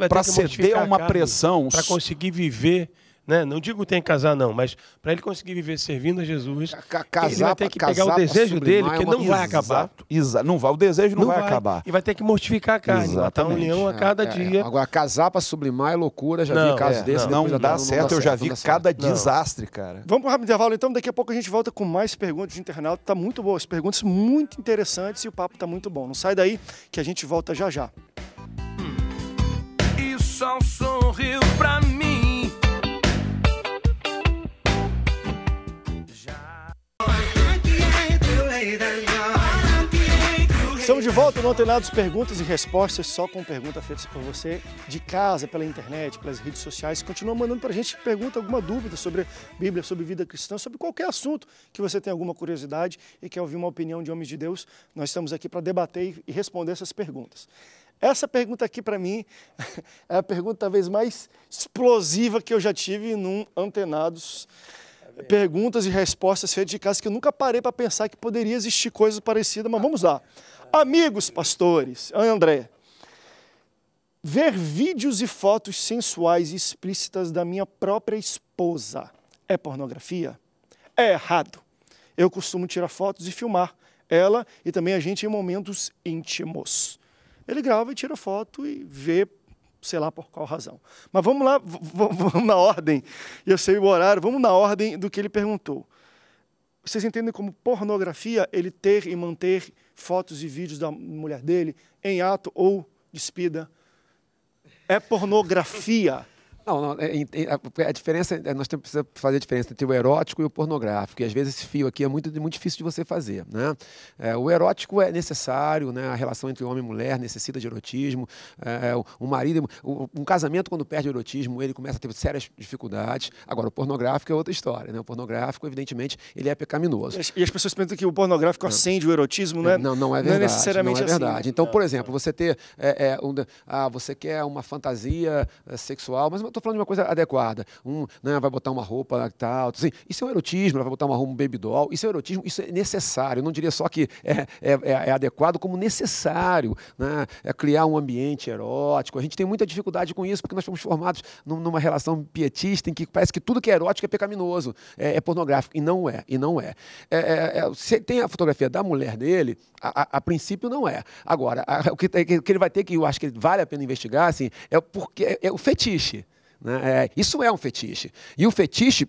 para ceder a uma pressão para conseguir viver né? Não digo tem que casar, não, mas para ele conseguir viver servindo a Jesus, C casar, ele vai ter que pegar o desejo dele, é que não vai acabar. Exato. Não vai, o desejo não, não vai, vai, acabar. E vai ter que mortificar a carne, Exatamente. matar um leão a é, cada é, dia. É. Agora, casar para sublimar é loucura, já não, vi casos é, desses. Não, não, não, tá dá, dá certo, eu já vi cada desastre, cara. Vamos para o intervalo, então, daqui a pouco a gente volta com mais perguntas de internauta. Tá muito boa. As perguntas muito interessantes e o papo está muito bom. Não sai daí que a gente volta já já. Hum. E é sorriu para mim Estamos de volta no Antenados Perguntas e Respostas, só com perguntas feitas por você de casa, pela internet, pelas redes sociais. Continua mandando para a gente pergunta, alguma dúvida sobre Bíblia, sobre vida cristã, sobre qualquer assunto que você tenha alguma curiosidade e quer ouvir uma opinião de homens de Deus. Nós estamos aqui para debater e responder essas perguntas. Essa pergunta aqui, para mim, é a pergunta talvez mais explosiva que eu já tive num Antenados perguntas e respostas feitas de casa que eu nunca parei para pensar que poderia existir coisa parecida, mas vamos lá. Amigos pastores, André, ver vídeos e fotos sensuais e explícitas da minha própria esposa é pornografia? É errado. Eu costumo tirar fotos e filmar ela e também a gente em momentos íntimos. Ele grava e tira foto e vê, sei lá por qual razão. Mas vamos lá, vamos na ordem. Eu sei o horário, vamos na ordem do que ele perguntou. Vocês entendem como pornografia ele ter e manter fotos e vídeos da mulher dele em ato ou despida? É pornografia. Não, não é, é, é, a diferença, é, nós temos, que fazer a diferença entre o erótico e o pornográfico. E às vezes esse fio aqui é muito, muito difícil de você fazer. Né? É, o erótico é necessário, né? a relação entre homem e mulher necessita de erotismo. É, o, o marido, o, um casamento, quando perde o erotismo, ele começa a ter sérias dificuldades. Agora, o pornográfico é outra história. Né? O pornográfico, evidentemente, ele é pecaminoso. E as, pessoas pensam que o pornográfico acende o erotismo, né? Não, não é verdade. Não é necessariamente não é verdade. Assim. Então, por exemplo, você ter. Um, ah, você quer uma fantasia sexual, mas uma estou falando de uma coisa adequada. Um, né, vai botar uma roupa tal. Assim, isso é um erotismo, ela vai botar uma roupa um baby doll. Isso é um erotismo, isso é necessário. Eu não diria só que é, é, é, é adequado, como necessário. Né? É criar um ambiente erótico. A gente tem muita dificuldade com isso, porque nós fomos formados numa relação pietista em que parece que tudo que é erótico é pecaminoso, é, é pornográfico. E não é, e não é. é, é você tem a fotografia da mulher dele, a, a, a princípio não é. Agora, a, o que, que, ele vai ter que, eu acho que vale a pena investigar, assim, é porque é, é o fetiche. Né? É, isso é um fetiche. E o fetiche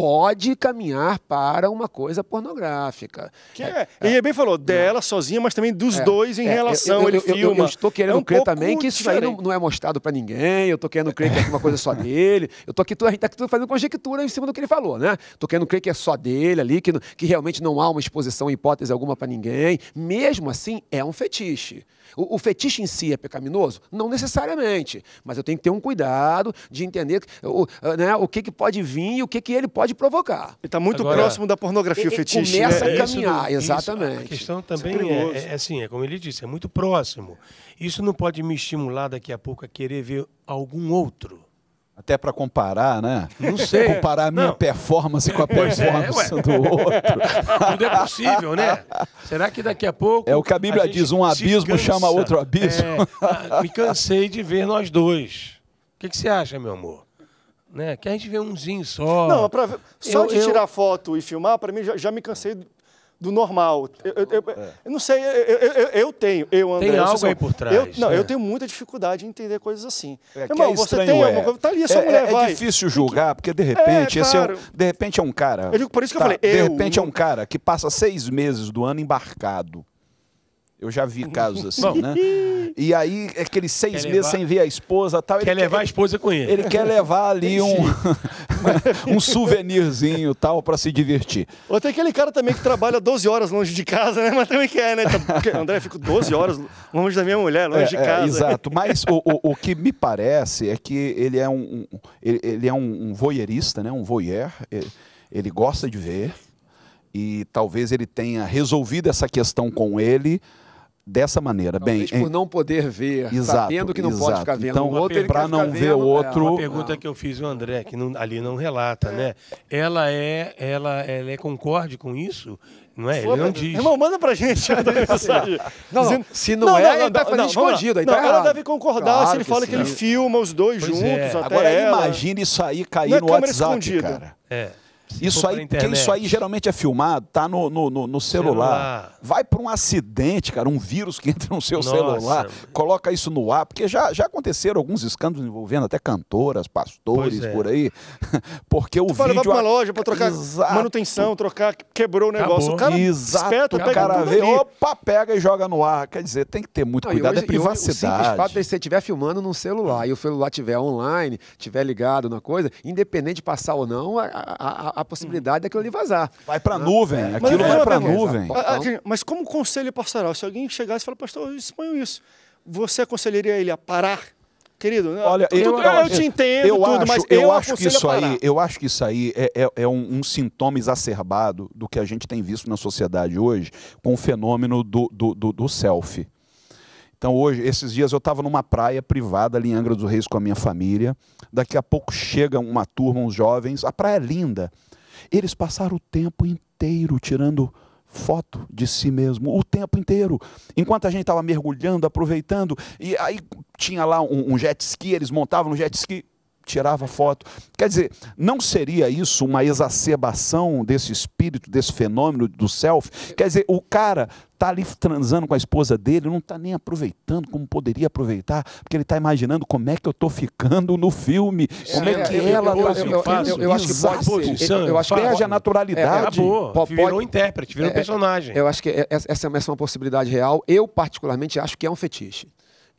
pode caminhar para uma coisa pornográfica. Que é, é, é, é bem falou, dela é, sozinha, mas também dos é, dois em é, relação, eu, eu, ele eu, filma. Eu, estou querendo é um crer também que isso diferente. aí não, não, é mostrado para ninguém, eu estou querendo crer que é uma coisa só dele, eu tô aqui, a gente está fazendo conjectura em cima do que ele falou, né? Estou querendo crer que é só dele ali, que, que realmente não há uma exposição, hipótese alguma para ninguém. Mesmo assim, é um fetiche. O, o fetiche em si é pecaminoso? Não necessariamente, mas eu tenho que ter um cuidado de entender o, né, o que, que pode vir e o que, que ele pode pode provocar. Ele está muito Agora, próximo da pornografia ele, fetiche. Começa né? a é caminhar, isso, exatamente. Isso, a questão é também é, é, é, assim, é como ele disse, é muito próximo. Isso não pode me estimular daqui a pouco a querer ver algum outro. Até para comparar, né? Não sei. Comparar a minha não. performance com a é, performance é, do outro. Tudo é possível, né? Será que daqui a pouco. É o que a Bíblia a diz: um abismo chama outro abismo. É, ah, me cansei de ver nós dois. O que, que você acha, meu amor? né? Que a gente vê umzinho só. Não, pra, só eu, de eu... tirar foto e filmar, para mim já, já, me cansei do, do normal. Eu, eu, é. não sei, eu, tenho, eu André. Tem algo aí por trás. não, né? eu tenho muita dificuldade em entender coisas assim. É, Irmão, é você tem é. alguma coisa, tá ali, essa é, mulher é, vai. É difícil julgar, porque de é, repente, é, claro. esse é, de repente é um cara. Eu digo, por isso que tá, eu falei, De repente é um cara que passa seis meses do ano embarcado eu já vi uhum. casos assim, Bom. né? E aí, aqueles seis quer meses levar... sem ver a esposa tal. Quer ele levar quer, a esposa com ele. Ele quer levar ali um, um souvenirzinho tal para se divertir. Ou tem aquele cara também que trabalha 12 horas longe de casa, né? Mas também quer, né? Tá- porque, André, fico 12 horas longe da minha mulher, longe é, de é, casa. É, exato. Mas o, o, o, que me parece é que ele é um, um ele é um, um voyeurista, né? Um voyeur. Ele, ele gosta de ver. E talvez ele tenha resolvido essa questão com ele dessa maneira. Talvez Bem, por não poder ver, exato, sabendo que não exato. pode ficar vendo então, o outro, para não ver o né? outro. Uma pergunta que eu fiz o André, que não, ali não relata, é. né? Ela é, ela, ela é concorde com isso? Não é? Ele não diz. Irmão, manda pra gente. não, não, se não, não é, não, ele tá fazendo escondido. Aí tá ela deve concordar claro se ele que fala sim. que ele filma os dois pois é. juntos. É. Agora, ela... imagina isso aí cair é no WhatsApp, cara. É. Isso aí, porque isso aí geralmente é filmado, tá no, no, no, no celular. celular. Vai para um acidente, cara, um vírus que entra no seu Nossa. celular, coloca isso no ar, porque já, já aconteceram alguns escândalos envolvendo até cantoras, pastores, é. por aí. Porque o tu vídeo. Vai pra uma loja para trocar Exato. manutenção, trocar, quebrou o negócio. Acabou. O cara Exato. Espeta, o cara vê, ali. opa, pega e joga no ar. Quer dizer, tem que ter muito não, cuidado, é hoje, é privacidade. Hoje, o simples fato é se você estiver filmando no celular e o celular estiver online, estiver ligado na coisa, independente de passar ou não, a, a, a a possibilidade daquilo ali vazar. Vai para a nuvem, aquilo vai para a nuvem. Ah, ah, então? Mas como conselho pastoral, se alguém chegasse e falar, pastor, eu disponho isso, você aconselharia ele a parar? Querido, né? Olha, tudo, eu, eu, eu, te entendo eu tudo, acho, mas eu, eu acho que isso aí, eu acho que isso aí é, é, é um, um, sintoma exacerbado do que a gente tem visto na sociedade hoje com o fenômeno do, do, do, do selfie. Então, hoje, esses dias eu estava numa praia privada ali em Angra dos Reis com a minha família. Daqui a pouco chega uma turma, uns jovens. A praia é linda. Eles passaram o tempo inteiro tirando foto de si mesmo, o tempo inteiro. Enquanto a gente estava mergulhando, aproveitando, e aí tinha lá um, um jet ski, eles montavam no um jet ski, tirava foto. Quer dizer, não seria isso uma exacerbação desse espírito, desse fenômeno do self? Quer dizer, o cara está ali transando com a esposa dele, não está nem aproveitando como poderia aproveitar, porque ele está imaginando como é que eu estou ficando no filme, como é, é que eu, ela está ficando. Eu, acho que pode ser. eu, acho que perde a é, é, naturalidade. É, acabou, pode, virou pode, intérprete, virou é, é, personagem. Eu acho que essa é uma possibilidade real. Eu, particularmente, acho que é um fetiche.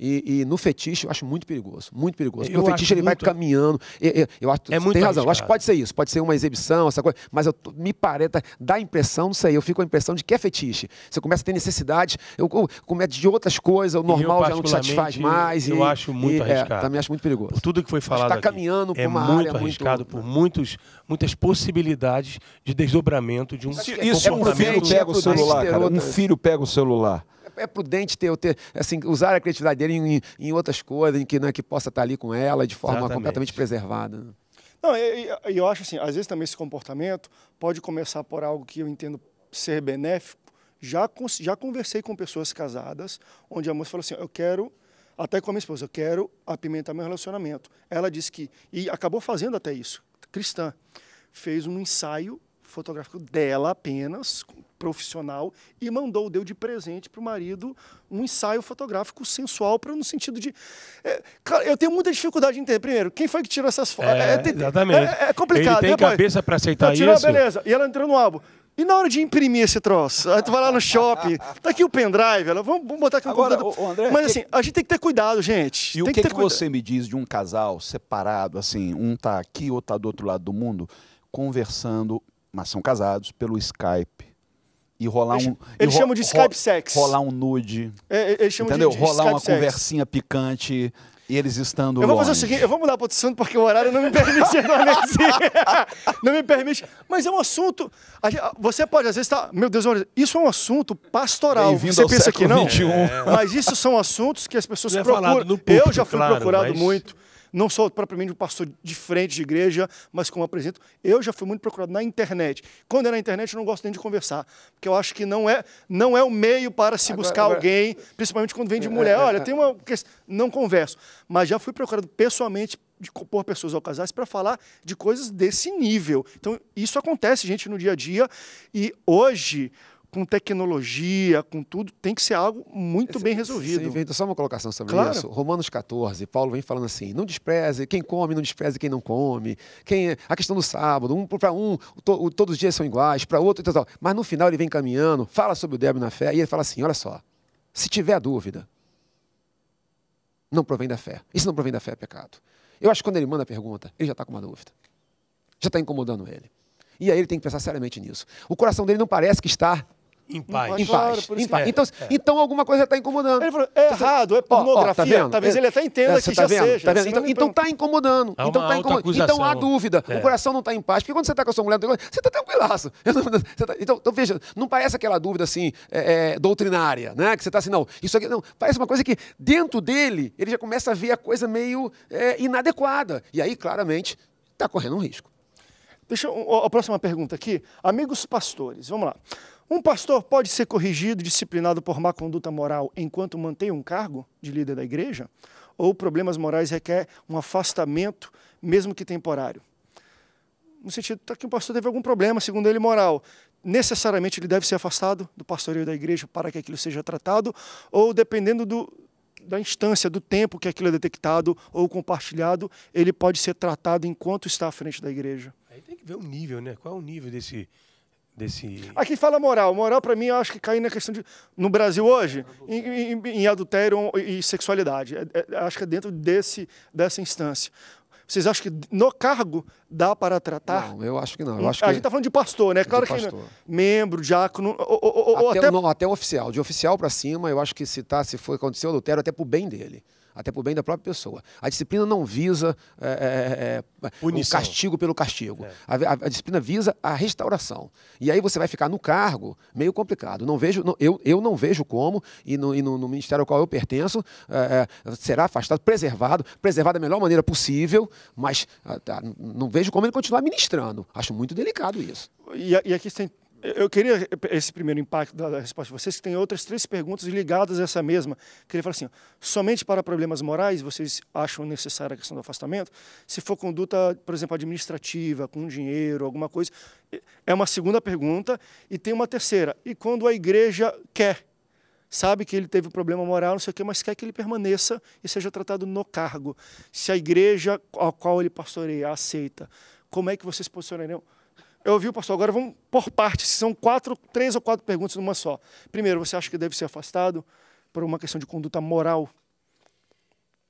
E, e, no fetiche eu acho muito perigoso, muito perigoso. Porque eu o fetiche ele muito... vai caminhando. Eu, eu, eu acho, é muito tem razão, eu acho que pode ser isso, pode ser uma exibição, essa coisa, mas eu, me parece, dá a impressão, não sei, eu fico com a impressão de que é fetiche. Você começa a ter necessidade, eu, eu começo de outras coisas, o normal já não te satisfaz mais. Eu e, acho muito e, é, arriscado. É, também acho muito perigoso. Por tudo que foi tá falado. Está caminhando é uma muito área arriscado muito, por muitos, muitas possibilidades de desdobramento de um, isso, é um é filho pega o celular, cara, um filho pega o celular é prudente ter, ter assim, usar a criatividade dele em, em outras coisas, em que, né, que possa estar ali com ela de forma Exatamente. completamente preservada. Né? Não, e eu, eu, acho assim, às vezes também esse comportamento pode começar por algo que eu entendo ser benéfico. Já, já conversei com pessoas casadas, onde a moça falou assim, eu quero até com a minha esposa, eu quero apimentar meu relacionamento. Ela disse que, e acabou fazendo até isso, cristã, fez um ensaio fotográfico dela apenas, profissional, e mandou, deu de presente para o marido um ensaio fotográfico sensual, para no sentido de. É, claro, eu tenho muita dificuldade em entender. Primeiro, quem foi que tirou essas fotos? É, é, é exatamente. É, é, complicado. Ele tem Depois, cabeça para aceitar tirou, isso. Beleza. E ela entrou no álbum. E na hora de imprimir esse troço? Aí tu vai lá no shopping, tá aqui o pendrive, ela, vamos, vamos botar aqui no Agora, computador. André, Mas assim, a gente tem que ter cuidado, gente. E tem o que, que, que você me diz de um casal separado, assim, um tá aqui, outro tá do outro lado do mundo, conversando mas são casados pelo Skype. E rolar um. Eles chamam de Skype sex. Rolar um nude. É, é eles chamam entendeu? De, de rolar uma sex. conversinha picante e eles estando. Eu vou longe. fazer o seguinte, eu vou mudar para outro assunto porque o horário não me permite assim. não me permite. Mas é um assunto. Você pode às vezes estar. Tá, meu Deus, isso é um assunto pastoral. Você pensa que não? Mas isso são assuntos que as pessoas é procuram. eu já fui claro, procurado mas... muito não sou propriamente um pastor de frente de igreja, mas como apresento, eu já fui muito procurado na internet. Quando é na internet, eu não gosto nem de conversar, porque eu acho que não é, não é o meio para se agora, buscar agora... alguém, principalmente quando vem de é, mulher. É, é, Olha, tem uma questão, não converso. Mas já fui procurado pessoalmente de por pessoas ao casais para falar de coisas desse nível. Então, isso acontece, gente, no dia a dia. E hoje, com tecnologia, com tudo, tem que ser algo muito Esse, bem resolvido. inventa só uma colocação sobre claro. isso. Romanos 14, Paulo vem falando assim: não despreze quem come, não despreze quem não come. Quem é- a questão do sábado, um para um, to, todos os dias são iguais, para outro, tal, tal. Mas no final ele vem caminhando, fala sobre o débil na fé e ele fala assim: olha só, se tiver dúvida, não provém da fé. Isso não provém da fé é pecado. Eu acho que quando ele manda a pergunta, ele já está com uma dúvida. Já está incomodando ele. E aí ele tem que pensar seriamente nisso. O coração dele não parece que está em paz. Em paz. Claro, em paz. É, então, é. então alguma coisa está incomodando. Ele falou, é tá errado, é pornografia. Ó, tá vendo? Talvez é, ele até entenda é, que tá já vendo? seja. Tá vendo? Assim, então está então incomodando. Há é então, tá incomodando. então há dúvida. É. O coração não está em paz. Porque quando você está com a sua mulher, você está tranquilaço. Tá- então, então, veja, não parece aquela dúvida assim, doutrinária, né? Que você está assim, não, isso aqui. Não, parece uma coisa que dentro dele ele já começa a ver a coisa meio inadequada. E aí, claramente, está correndo um risco. Deixa eu, a próxima pergunta aqui. Amigos pastores, vamos lá. Um pastor pode ser corrigido, disciplinado por má conduta moral enquanto mantém um cargo de líder da igreja? Ou problemas morais requer um afastamento, mesmo que temporário? No sentido tá que o pastor teve algum problema, segundo ele, moral. Necessariamente ele deve ser afastado do pastoreio da igreja para que aquilo seja tratado, ou dependendo do, da instância, do tempo que aquilo é detectado ou compartilhado, ele pode ser tratado enquanto está à frente da igreja. Aí tem que ver o nível, né? Qual é o nível desse, desse. Aqui fala moral. Moral, para mim, eu acho que cai na questão de. No Brasil hoje, em, em, em adultério e sexualidade. É, é, acho que é dentro desse, dessa instância. Vocês acham que no cargo dá para tratar? Não, eu acho que não. Eu acho a que... gente está falando de pastor, né? Claro de que pastor. membro, diácono, ou, ou, ou até, até... Não, até oficial. De oficial para cima, eu acho que se, tá, se foi, aconteceu adultério, até para o bem dele até para o bem da própria pessoa. A disciplina não visa é, é, é, é o castigo pelo castigo. É. A, a, a, disciplina visa a restauração. E aí você vai ficar no cargo meio complicado. Não vejo, não, eu, eu não vejo como, e no, e no, no ministério ao qual eu pertenço, será afastado, preservado, preservado da melhor maneira possível, mas ah, tá, não vejo como ele continuar ministrando. Acho muito delicado isso. E, e aqui tem eu queria esse primeiro impacto da resposta de vocês, que tem outras três perguntas ligadas a essa mesma. Queria falar assim: somente para problemas morais vocês acham necessária a questão do afastamento? Se for conduta, por exemplo, administrativa, com dinheiro, alguma coisa, é uma segunda pergunta. E tem uma terceira: e quando a igreja quer, sabe que ele teve um problema moral, não sei o quê, mas quer que ele permaneça e seja tratado no cargo? Se a igreja a qual ele pastoreia aceita, como é que vocês posicionariam? Eu ouvi o pastor, agora vamos por partes. São quatro, três ou quatro perguntas numa só. Primeiro, você acha que deve ser afastado por uma questão de conduta moral?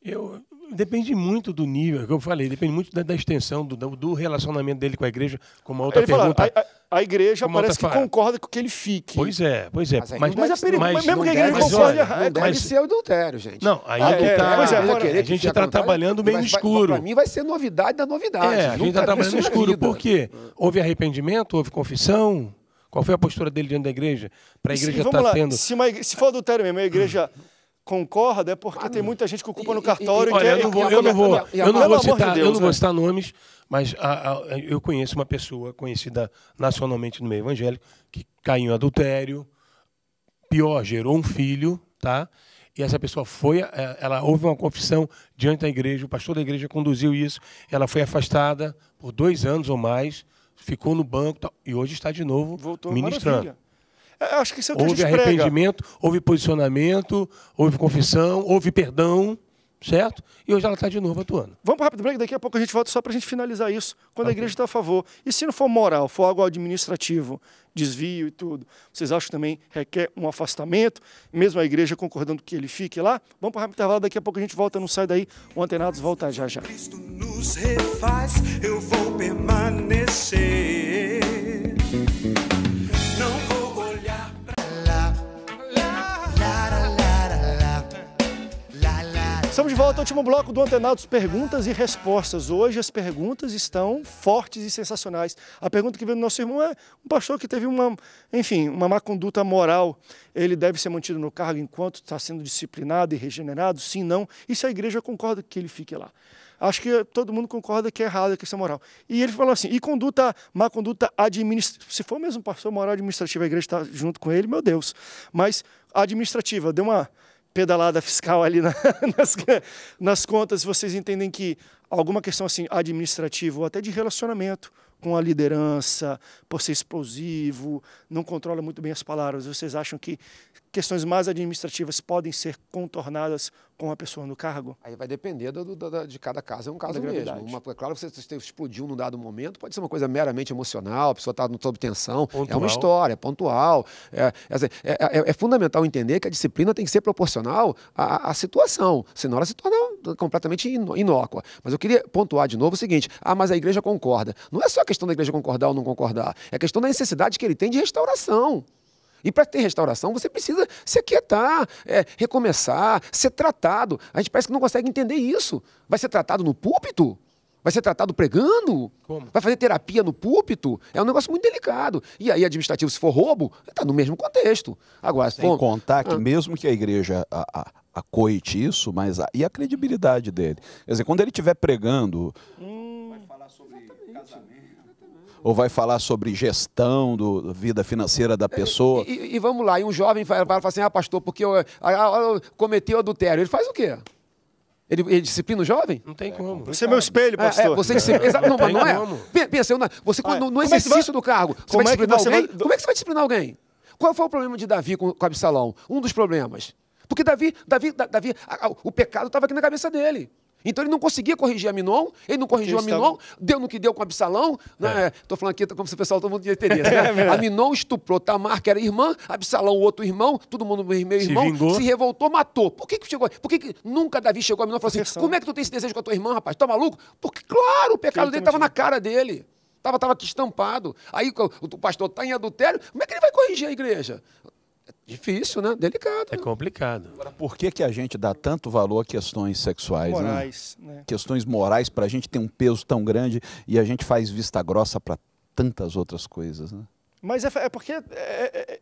Eu, depende muito do nível, é que eu falei, depende muito da, da extensão, do, do, relacionamento dele com a igreja, como a outra ele pergunta. Fala, a, a, a, igreja parece que fala. concorda com que ele fique. Pois é, pois é. Mas, mas, mas, mas, mesmo que a igreja concorde. Olha, é, não é, deve mas, ser adultério, gente. Não, aí ah, é, é, tá, é, agora, a gente está trabalhando meio no escuro. Para mim vai ser novidade da novidade. É, a gente está trabalhando no escuro. Por quê? Houve arrependimento, houve confissão? Qual foi a postura dele diante da igreja? Para a igreja estar tá tendo. Se, uma, se, for adultério mesmo, a igreja concorda é porque tem muita gente que ocupa e, no cartório e, e, que olha, é eu não vou, eu não vou, eu não vou citar, nomes, mas a, a, eu conheço uma pessoa conhecida nacionalmente no meio evangélico que caiu em adultério, pior, gerou um filho, tá? E essa pessoa foi, é, ela houve uma confissão diante da igreja, o pastor da igreja conduziu isso, ela foi afastada por dois anos ou mais, ficou no banco e hoje está de novo Voltou, ministrando. Maravilha. É, acho que isso é o que Houve arrependimento, prega. houve posicionamento, houve confissão, houve perdão, certo? E hoje ela está de novo atuando. Vamos para rápido break, daqui a pouco a gente volta só para a gente finalizar isso, quando a tá igreja está a favor. E se não for moral, for algo administrativo, desvio e tudo, vocês acham que também requer um afastamento, mesmo a igreja concordando que ele fique lá? Vamos para rápido intervalo, daqui a pouco a gente volta, não sai daí, o Antenados volta já já. Cristo nos refaz, eu vou permanecer. Estamos de volta ao último bloco do Antenautos Perguntas e Respostas. Hoje as perguntas estão fortes e sensacionais. A pergunta que veio do nosso irmão é um pastor que teve uma, enfim, uma má conduta moral. Ele deve ser mantido no cargo enquanto está sendo disciplinado e regenerado? Sim, não. E se a igreja concorda que ele fique lá? Acho que todo mundo concorda que é errado a questão moral. E ele falou assim, e conduta, má conduta administrativa. Se for mesmo pastor moral administrativa, a igreja está junto com ele, meu Deus. Mas administrativa, deu uma pedalada fiscal ali na, nas, nas contas, vocês entendem que alguma questão assim administrativa ou até de relacionamento com a liderança, por ser explosivo, não controla muito bem as palavras, vocês acham que questões mais administrativas podem ser contornadas com a pessoa no cargo? Aí vai depender do, do, do, de cada caso, é um caso mesmo. Uma, é claro, você, você explodiu num dado momento, pode ser uma coisa meramente emocional, a pessoa está sob tensão, pontual. é uma história, é pontual. É é, assim, é, é, é, fundamental entender que a disciplina tem que ser proporcional à, à situação, senão ela se torna completamente inócua. Mas eu queria pontuar de novo o seguinte, ah, mas a igreja concorda. Não é só a questão da igreja concordar ou não concordar, é a questão da necessidade que ele tem de restauração. E para ter restauração, você precisa se aquietar, é, recomeçar, ser tratado. A gente parece que não consegue entender isso. Vai ser tratado no púlpito? Vai ser tratado pregando? Como? Vai fazer terapia no púlpito? É um negócio muito delicado. E aí, administrativo, se for roubo, está no mesmo contexto. Agora, Sem contar que ah. mesmo que a igreja acoite isso, mas a... e a credibilidade dele? Quer dizer, quando ele estiver pregando... Hum, vai falar sobre casamento ou vai falar sobre gestão do, da vida financeira da é, pessoa. E, e, e, vamos lá, e um jovem fala, fala assim, ah, pastor, porque eu, eu, eu cometi o adultério. Ele faz o quê? Ele, ele, disciplina o jovem? Não tem como. Você é meu é, espelho, é, pastor. É, é, você disciplina. Exa... Não, não, não é. Como. Pensa, você, ah, no, no exercício vai... do cargo, você como vai disciplinar é alguém? Vai... Como é que você vai disciplinar alguém? Qual foi o problema de Davi com, com Absalão? Um dos problemas. Porque Davi, Davi, Davi, Davi a, a, o pecado estava aqui na cabeça dele. Então ele não conseguia corrigir a Minon, ele não corrigiu a Minon, estava... deu no que deu com Absalão. Estou né? é. né? falando aqui tá como se o pessoal todo tá mundo entendesse. Né? é a Minon estuprou Tamar, que era irmã, Absalão, o outro irmão, todo mundo meu irmão, se, se revoltou, matou. Por que, que chegou? Por que, que nunca Davi chegou a Minon e falou assim: como é que tu tem esse desejo com a tua irmã, rapaz? Tá maluco? Porque, claro, o pecado dele estava na cara dele. Estava tava estampado. Aí o, o pastor está em adultério. Como é que ele vai corrigir a igreja? difícil, né? Delicado. É né? complicado. Agora, por que, que a gente dá tanto valor a questões sexuais? Né? Morais, né? Né? Questões morais, para a gente tem um peso tão grande e a gente faz vista grossa para tantas outras coisas, né? Mas é, é porque é, é, é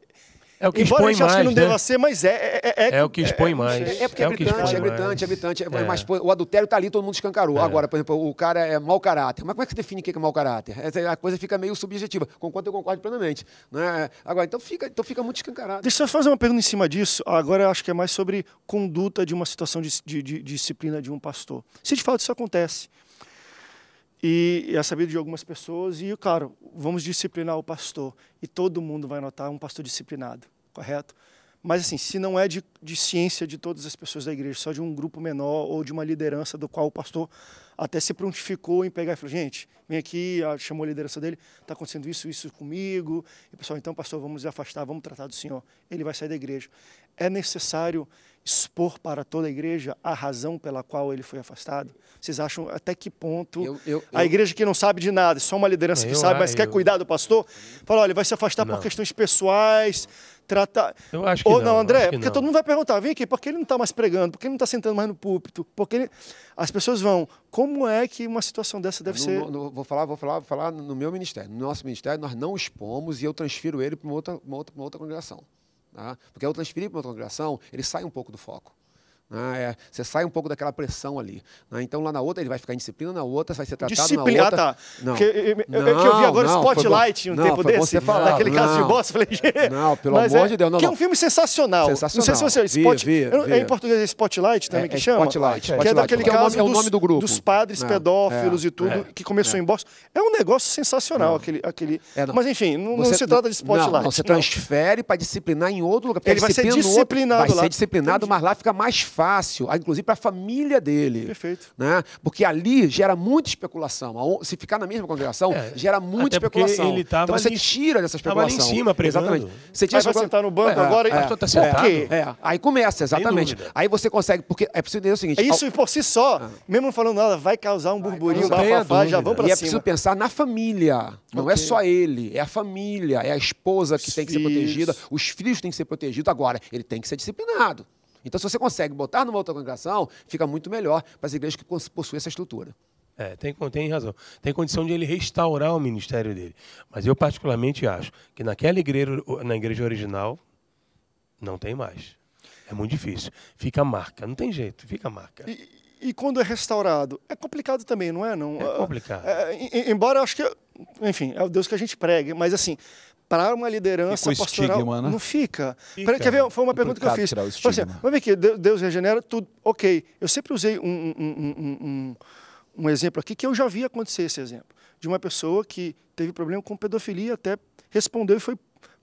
é o que Embora expõe mais, que não né? deva ser, mas é, é. É, é, é o que expõe é, mais. É porque é, é gritante, é gritante, é gritante. É mais, o adultério está ali, todo mundo escancarou. Agora, por exemplo, o cara é mau caráter. Mas como é que você define o que é mau caráter? A coisa fica meio subjetiva. Concordo, eu concordo plenamente. Né? Agora, então fica, então fica muito escancarado. Deixa eu fazer uma pergunta em cima disso. Agora, eu acho que é mais sobre conduta de uma situação de, de, de disciplina de um pastor. Se de fato isso acontece e a sabedoria de algumas pessoas. E, claro, vamos disciplinar o pastor. E todo mundo vai notar um pastor disciplinado, correto? Mas, assim, se não é de, de, ciência de todas as pessoas da igreja, só de um grupo menor ou de uma liderança do qual o pastor até se prontificou em pegar e falou: gente, vem aqui, ah, chamou a liderança dele, está acontecendo isso, isso comigo. E, pessoal, então, pastor, vamos afastar, vamos tratar do senhor. Ele vai sair da igreja. É necessário expor para toda a igreja a razão pela qual ele foi afastado? Vocês acham até que ponto eu, eu, a igreja que não sabe de nada, só uma liderança que sabe, mas quer cuidar do pastor, fala: olha, ele vai se afastar não. por questões pessoais tratar. Eu acho que Ou não, não André, porque não. todo mundo vai perguntar, vem aqui, por que ele não está mais pregando? Por que ele não está sentando mais no púlpito? Porque ele... as pessoas vão, como é que uma situação dessa deve no, ser? No, no, vou falar, vou falar, vou falar no meu ministério. No nosso ministério, nós não expomos e eu transfiro ele para uma outra, uma outra, uma outra congregação. Tá? Porque eu transferir para uma outra congregação, ele sai um pouco do foco. Né? É, você sai um pouco daquela pressão ali. Né? Então, lá na outra, ele vai ficar em disciplina, na outra, vai ser tratado disciplina, na outra... Ah, tá. Não. Que, eu, não, é que eu vi agora não, Spotlight um não, tempo desse, você naquele caso de bosta. Falei, não, pelo Mas amor é, de Deus. Não, que é um filme sensacional. sensacional. Não sei se você... É Spot, vi, vi, vi. É em português é Spotlight também é, que chama? Spotlight. Que é daquele caso é o nome, do grupo. dos padres pedófilos e tudo, que começou em Boston. É um negócio sensacional aquele... aquele... Mas, enfim, não se trata de Spotlight. Não, você transfere para disciplinar em outro lugar. Ele vai ser disciplinado lá. Vai ser disciplinado, mas lá fica mais fácil fácil, ah, inclusive para a família dele. Perfeito. Né? Porque ali gera muita especulação. Se ficar na mesma congregação, é, gera muita especulação. Ele tava então você ali, tira dessa especulação. Tava ali em cima, pregando. Exatamente. Você tira Mas vai sentar no banco é, agora é, e... É, tá É, Aí começa, exatamente. Aí você consegue, porque é preciso entender o seguinte... Isso ao... por si só, ah. mesmo não falando nada, vai causar um burburinho, um bafafá, já vão para cima. E é preciso pensar na família. Não é okay. é só ele, é a família, é a esposa que os tem que filhos. ser protegida, os filhos têm que ser protegidos. Agora, ele tem que ser disciplinado. Então, se você consegue botar numa outra congregação, fica muito melhor para as igrejas que possuem essa estrutura. É, tem, tem razão. Tem condição de ele restaurar o ministério dele. Mas eu particularmente acho que naquela igreja, na igreja original, não tem mais. É muito difícil. Fica a marca. Não tem jeito, fica a marca. E, e quando é restaurado, é complicado também, não é? Não, é ah, complicado. É, embora eu acho que, enfim, é o Deus que a gente pregue, mas assim, para uma liderança fica pastoral. Estigma, né? Não fica. fica. quer ver? Foi uma é pergunta que eu fiz. Assim, vamos ver aqui, Deus regenera tudo. Ok. Eu sempre usei um, um, um, um exemplo aqui que eu já vi acontecer esse exemplo. De uma pessoa que teve problema com pedofilia, até respondeu e foi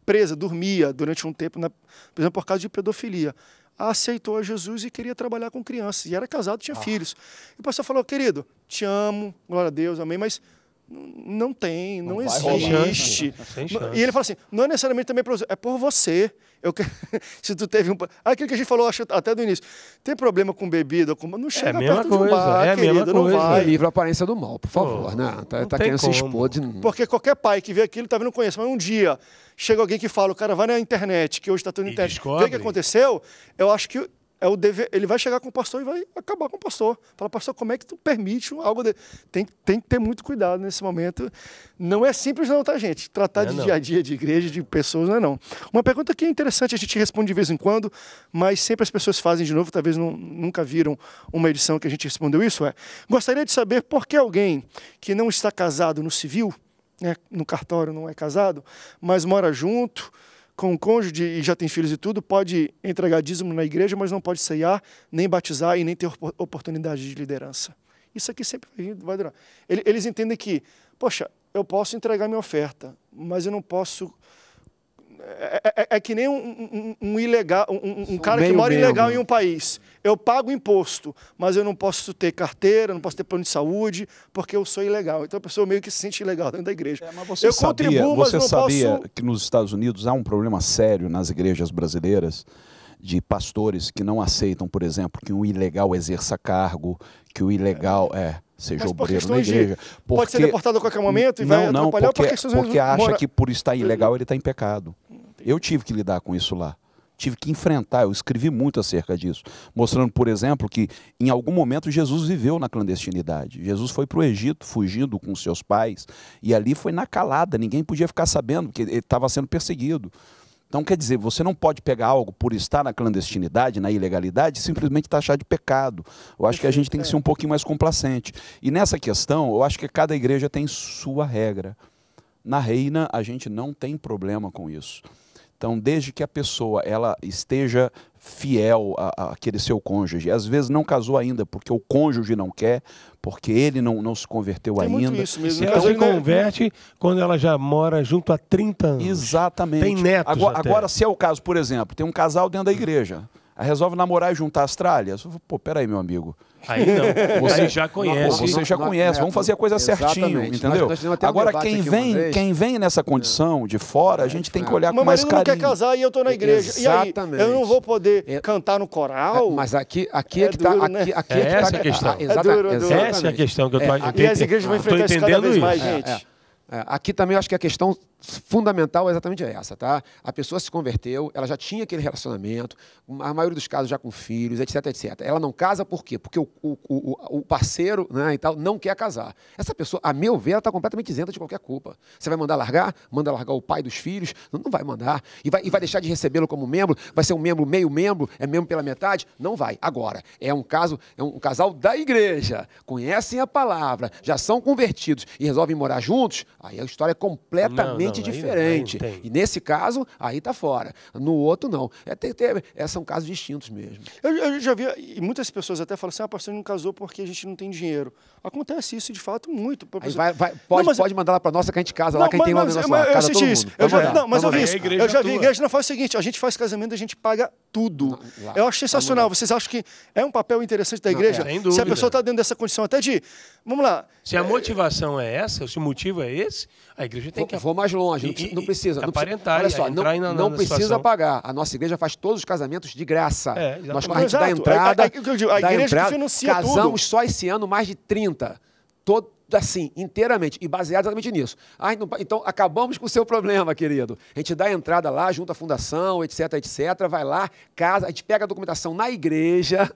presa, dormia durante um tempo na prisão por causa de pedofilia. Aceitou a Jesus e queria trabalhar com crianças. E era casado, tinha ah. filhos. E o pastor falou: querido, te amo, glória a Deus, amém, mas não tem, não, não existe. né? E ele fala assim: não é necessariamente também para você, é por você. Eu que... Se tu teve um. Ah, aquilo que a gente falou acho, até do início: tem problema com bebida, com... não é chega é a mesma perto coisa, de um bar, é querido, não coisa. vai. É a aparência do mal, por favor. né? Tá, tá querendo como. se expor de. Porque qualquer pai que vê aquilo, ele tá não conhece. mas um dia chega alguém que fala: o cara vai na internet, que hoje está tudo na internet, vê o que aconteceu, eu acho que é o dever, ele vai chegar com o pastor e vai acabar com o pastor. Fala, pastor, como é que tu permite algo dele? tem, tem que ter muito cuidado nesse momento. Não é simples não, tá, gente? Tratar é de não. dia a dia, de igreja, de pessoas, não é não. Uma pergunta que é interessante, a gente responde de vez em quando, mas sempre as pessoas fazem de novo, talvez não, nunca viram uma edição que a gente respondeu isso, é. Gostaria de saber por que alguém que não está casado no civil, né, no cartório não é casado, mas mora junto com o cônjuge e já tem filhos e tudo, pode entregar dízimo na igreja, mas não pode ceiar, nem batizar e nem ter oportunidade de liderança. Isso aqui sempre vai durar. Eles entendem que, poxa, eu posso entregar minha oferta, mas eu não posso é, é, é, que nem um, um, um ilegal, um, um cara que mora mesmo. ilegal em um país. Eu pago imposto, mas eu não posso ter carteira, não posso ter plano de saúde, porque eu sou ilegal. Então a pessoa meio que se sente ilegal dentro da igreja. É, mas você eu sabia, contribuo, mas você não sabia posso... que nos Estados Unidos há um problema sério nas igrejas brasileiras de pastores que não aceitam, por exemplo, que um ilegal exerça cargo, que o ilegal é seja obreiro na igreja. De... Porque... Pode ser deportado a qualquer momento e não, vai não, porque, por porque acha mora... que por estar uhum. ilegal ele está em pecado. Eu tive que lidar com isso lá. Tive que enfrentar, eu escrevi muito acerca disso. Mostrando, por exemplo, que em algum momento Jesus viveu na clandestinidade. Jesus foi para o Egito, fugindo com seus pais, e ali foi na calada, ninguém podia ficar sabendo, que ele estava sendo perseguido. Então, quer dizer, você não pode pegar algo por estar na clandestinidade, na ilegalidade, e simplesmente taxar de pecado. Eu acho que a gente tem que ser um pouquinho mais complacente. E nessa questão, eu acho que cada igreja tem sua regra. Na Reina, a gente não tem problema com isso. Então, desde que a pessoa ela esteja fiel a, aquele seu cônjuge, às vezes não casou ainda porque o cônjuge não quer, porque ele não, não se converteu Tem ainda. Muito isso mesmo. Né? Então, ela se né? converte quando ela já mora junto há 30 anos. Exatamente. Tem netos. Agora, agora, se é o caso, por exemplo, tem um casal dentro da igreja. Ah, resolve namorar e juntar as tralhas. Pô, peraí, meu amigo. Aí não. Você aí, já conhece. Pô, você já conhece. É, Vamos fazer a coisa Exatamente. certinho, entendeu? Agora, quem vem, quem vem nessa é. condição de fora, a gente tem que olhar com mais carinho. Mas não quer casar e eu estou na igreja. Exatamente. E aí, eu não vou poder cantar no coral? É, mas aqui, aqui é, é que está... Aqui, né? aqui é, é tá essa tá, a questão. É, duro, é duro. Essa é a questão que eu é, estou... entendendo e as igrejas vão enfrentar isso cada vez mais, gente. É, aqui também eu acho que a questão fundamental é exatamente essa, tá? A pessoa se converteu, ela já tinha aquele relacionamento, a maioria dos casos já com filhos, etc, etc. Ela não casa por quê? Porque o, o, o, o parceiro né, e tal não quer casar. Essa pessoa, a meu ver, ela está completamente isenta de qualquer culpa. Você vai mandar largar? Manda largar o pai dos filhos? Não, vai mandar. E vai, e vai deixar de recebê-lo como membro? Vai ser um membro meio membro? É membro pela metade? Não vai. Agora, é um caso, é um casal da igreja, conhecem a palavra, já são convertidos e resolvem morar juntos, Aí a história é completamente não, não, diferente. Não, e nesse caso, aí tá fora. No outro, não. É, tem, tem, é, são casos distintos mesmo. Eu, eu já vi, e muitas pessoas até falam assim, ah, pastor, não casou porque a gente não tem dinheiro. Acontece isso de fato muito. Vai, vai, pode, não, pode mandar lá para nossa que a gente casa não, lá, que a gente tem uma mas, mas, lá. Eu casa assisti isso. Eu já, não, mas eu vi isso. eu já vi. A igreja não faz o seguinte: a gente faz casamento, a gente paga tudo. Lá, eu acho sensacional. Vocês acham que é um papel interessante da igreja? Não, é. dúvida. Se a pessoa está dentro dessa condição até de. Vamos lá. Se a motivação é essa, se o motivo é esse, a igreja tem vou, que. Vou mais longe, e, não precisa. E, não precisa olha só, não, na, não na precisa situação. pagar. A nossa igreja faz todos os casamentos de graça. É, Nós, a gente Exato. É, é, é dá entrada. A, a, a, a igreja entrada, financia Casamos tudo. só esse ano mais de 30. Todo, assim, inteiramente, e baseado exatamente nisso. Ah, então, acabamos com o seu problema, querido. A gente dá a entrada lá, junta a fundação, etc, etc, vai lá, casa, a gente pega a documentação na igreja,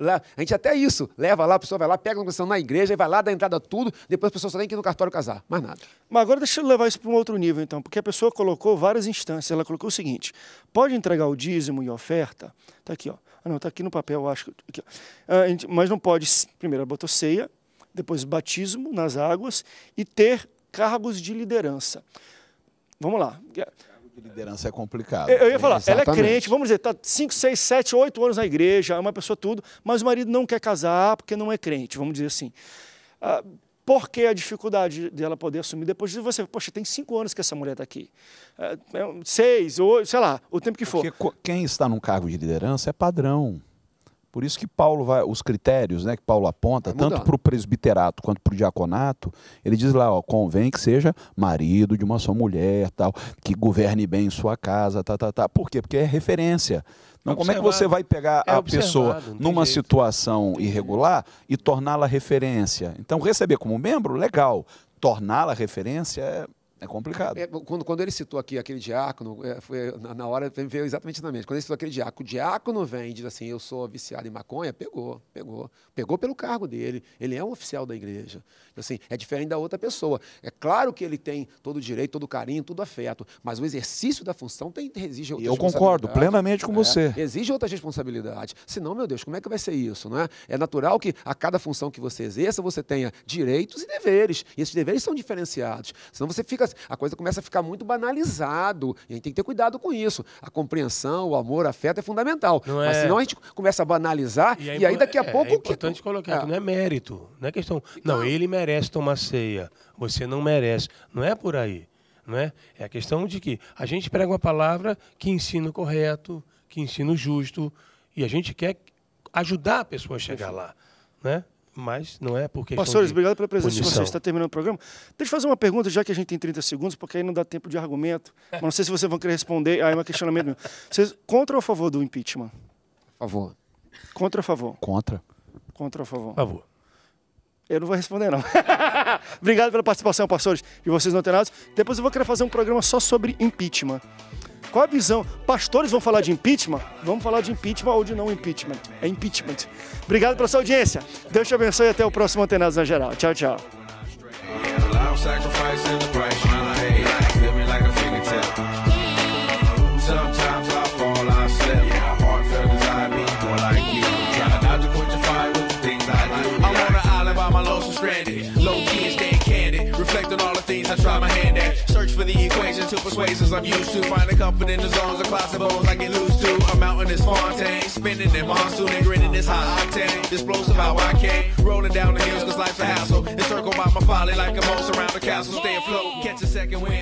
lá. A gente até isso leva lá, a pessoa vai lá, pega uma condição na igreja, vai lá, dá entrada tudo, depois a pessoa só tem que ir no cartório casar, mais nada. Mas agora deixa eu levar isso para um outro nível, então, porque a pessoa colocou várias instâncias, ela colocou o seguinte: pode entregar o dízimo e oferta, tá aqui, ó. Ah, não, tá aqui no papel, acho que. Ah, mas não pode, primeiro ela botou ceia, depois batismo nas águas e ter cargos de liderança. Vamos lá liderança é complicado Eu, ia falar, Exatamente. ela é crente, vamos dizer, está 5, 6, 7, 8 anos na igreja, é uma pessoa tudo, mas o marido não quer casar porque não é crente, vamos dizer assim. Ah, por que a dificuldade dela poder assumir depois de você? Poxa, tem cinco anos que essa mulher está aqui. Ah, é, seis, ou sei lá, o tempo que for. Porque quem está num cargo de liderança é padrão. Por isso que Paulo vai, os critérios né, que Paulo aponta, tanto para o presbiterato quanto para o diaconato, ele diz lá, ó, convém que seja marido de uma só mulher, tal, que governe bem sua casa, tá, tá, tá. Por quê? Porque é referência. Então, como é que você vai pegar é a pessoa numa jeito. situação irregular e torná-la referência? Então, receber como membro, legal. Torná-la referência é é complicado. É, quando, quando ele citou aqui aquele diácono, é, foi, na, na, hora veio exatamente na mente. Quando ele citou aquele diácono, o diácono vem e diz assim: Eu sou viciado em maconha, pegou, pegou. Pegou pelo cargo dele. Ele é um oficial da igreja. Assim, é diferente da outra pessoa. É claro que ele tem todo o direito, todo o carinho, todo o afeto, mas o exercício da função tem, exige outra Eu concordo plenamente com é, você. Exige outra responsabilidade. Senão, meu Deus, como é que vai ser isso? Né? É natural que a cada função que você exerça, você tenha direitos e deveres. E esses deveres são diferenciados. Senão você fica acontece? A coisa começa a ficar muito banalizado. E a gente tem que ter cuidado com isso. A compreensão, o amor, o afeto é fundamental. Não Mas é? senão a gente começa a banalizar e, aí, é e aí daqui a é, pouco... É importante que... colocar é. que não é mérito. Não é questão... Não, não, ele merece tomar ceia. Você não merece. Não é por aí. Não é? é a questão de que a gente prega uma palavra que ensina o correto, que ensina o justo, e a gente quer ajudar a pessoa a chegar lá. Né? mas não é porque. Pastores, obrigado pela presença punição. de vocês. Está terminando o programa. Deixa eu fazer uma pergunta, já que a gente tem 30 segundos, porque aí não dá tempo de argumento. Mas não sei se vocês vão querer responder. Aí ah, é um questionamento meu. Vocês, contra ou a favor do impeachment? A favor. Contra ou a favor? Contra. Contra ou a favor? A favor. Eu não vou responder, não. obrigado pela participação, pastores, e vocês não têm nada. Depois eu vou querer fazer um programa só sobre impeachment. Qual a visão? Pastores vão falar de impeachment? Vamos falar de impeachment ou de não impeachment. É impeachment. Obrigado pela sua audiência. Deus te abençoe e até o próximo Antenados na Geral. Tchau, tchau. For the equation to persuasions I'm used to. Finding comfort in the zones of class of bones I get loose to. I'm out in this Fontaine, spinning in monsoon and grinning this high octane. Explosive how I came, rolling down the hills cause life's a hassle. Encircled by my folly like a moat around the castle. Stay afloat, catch a second wind.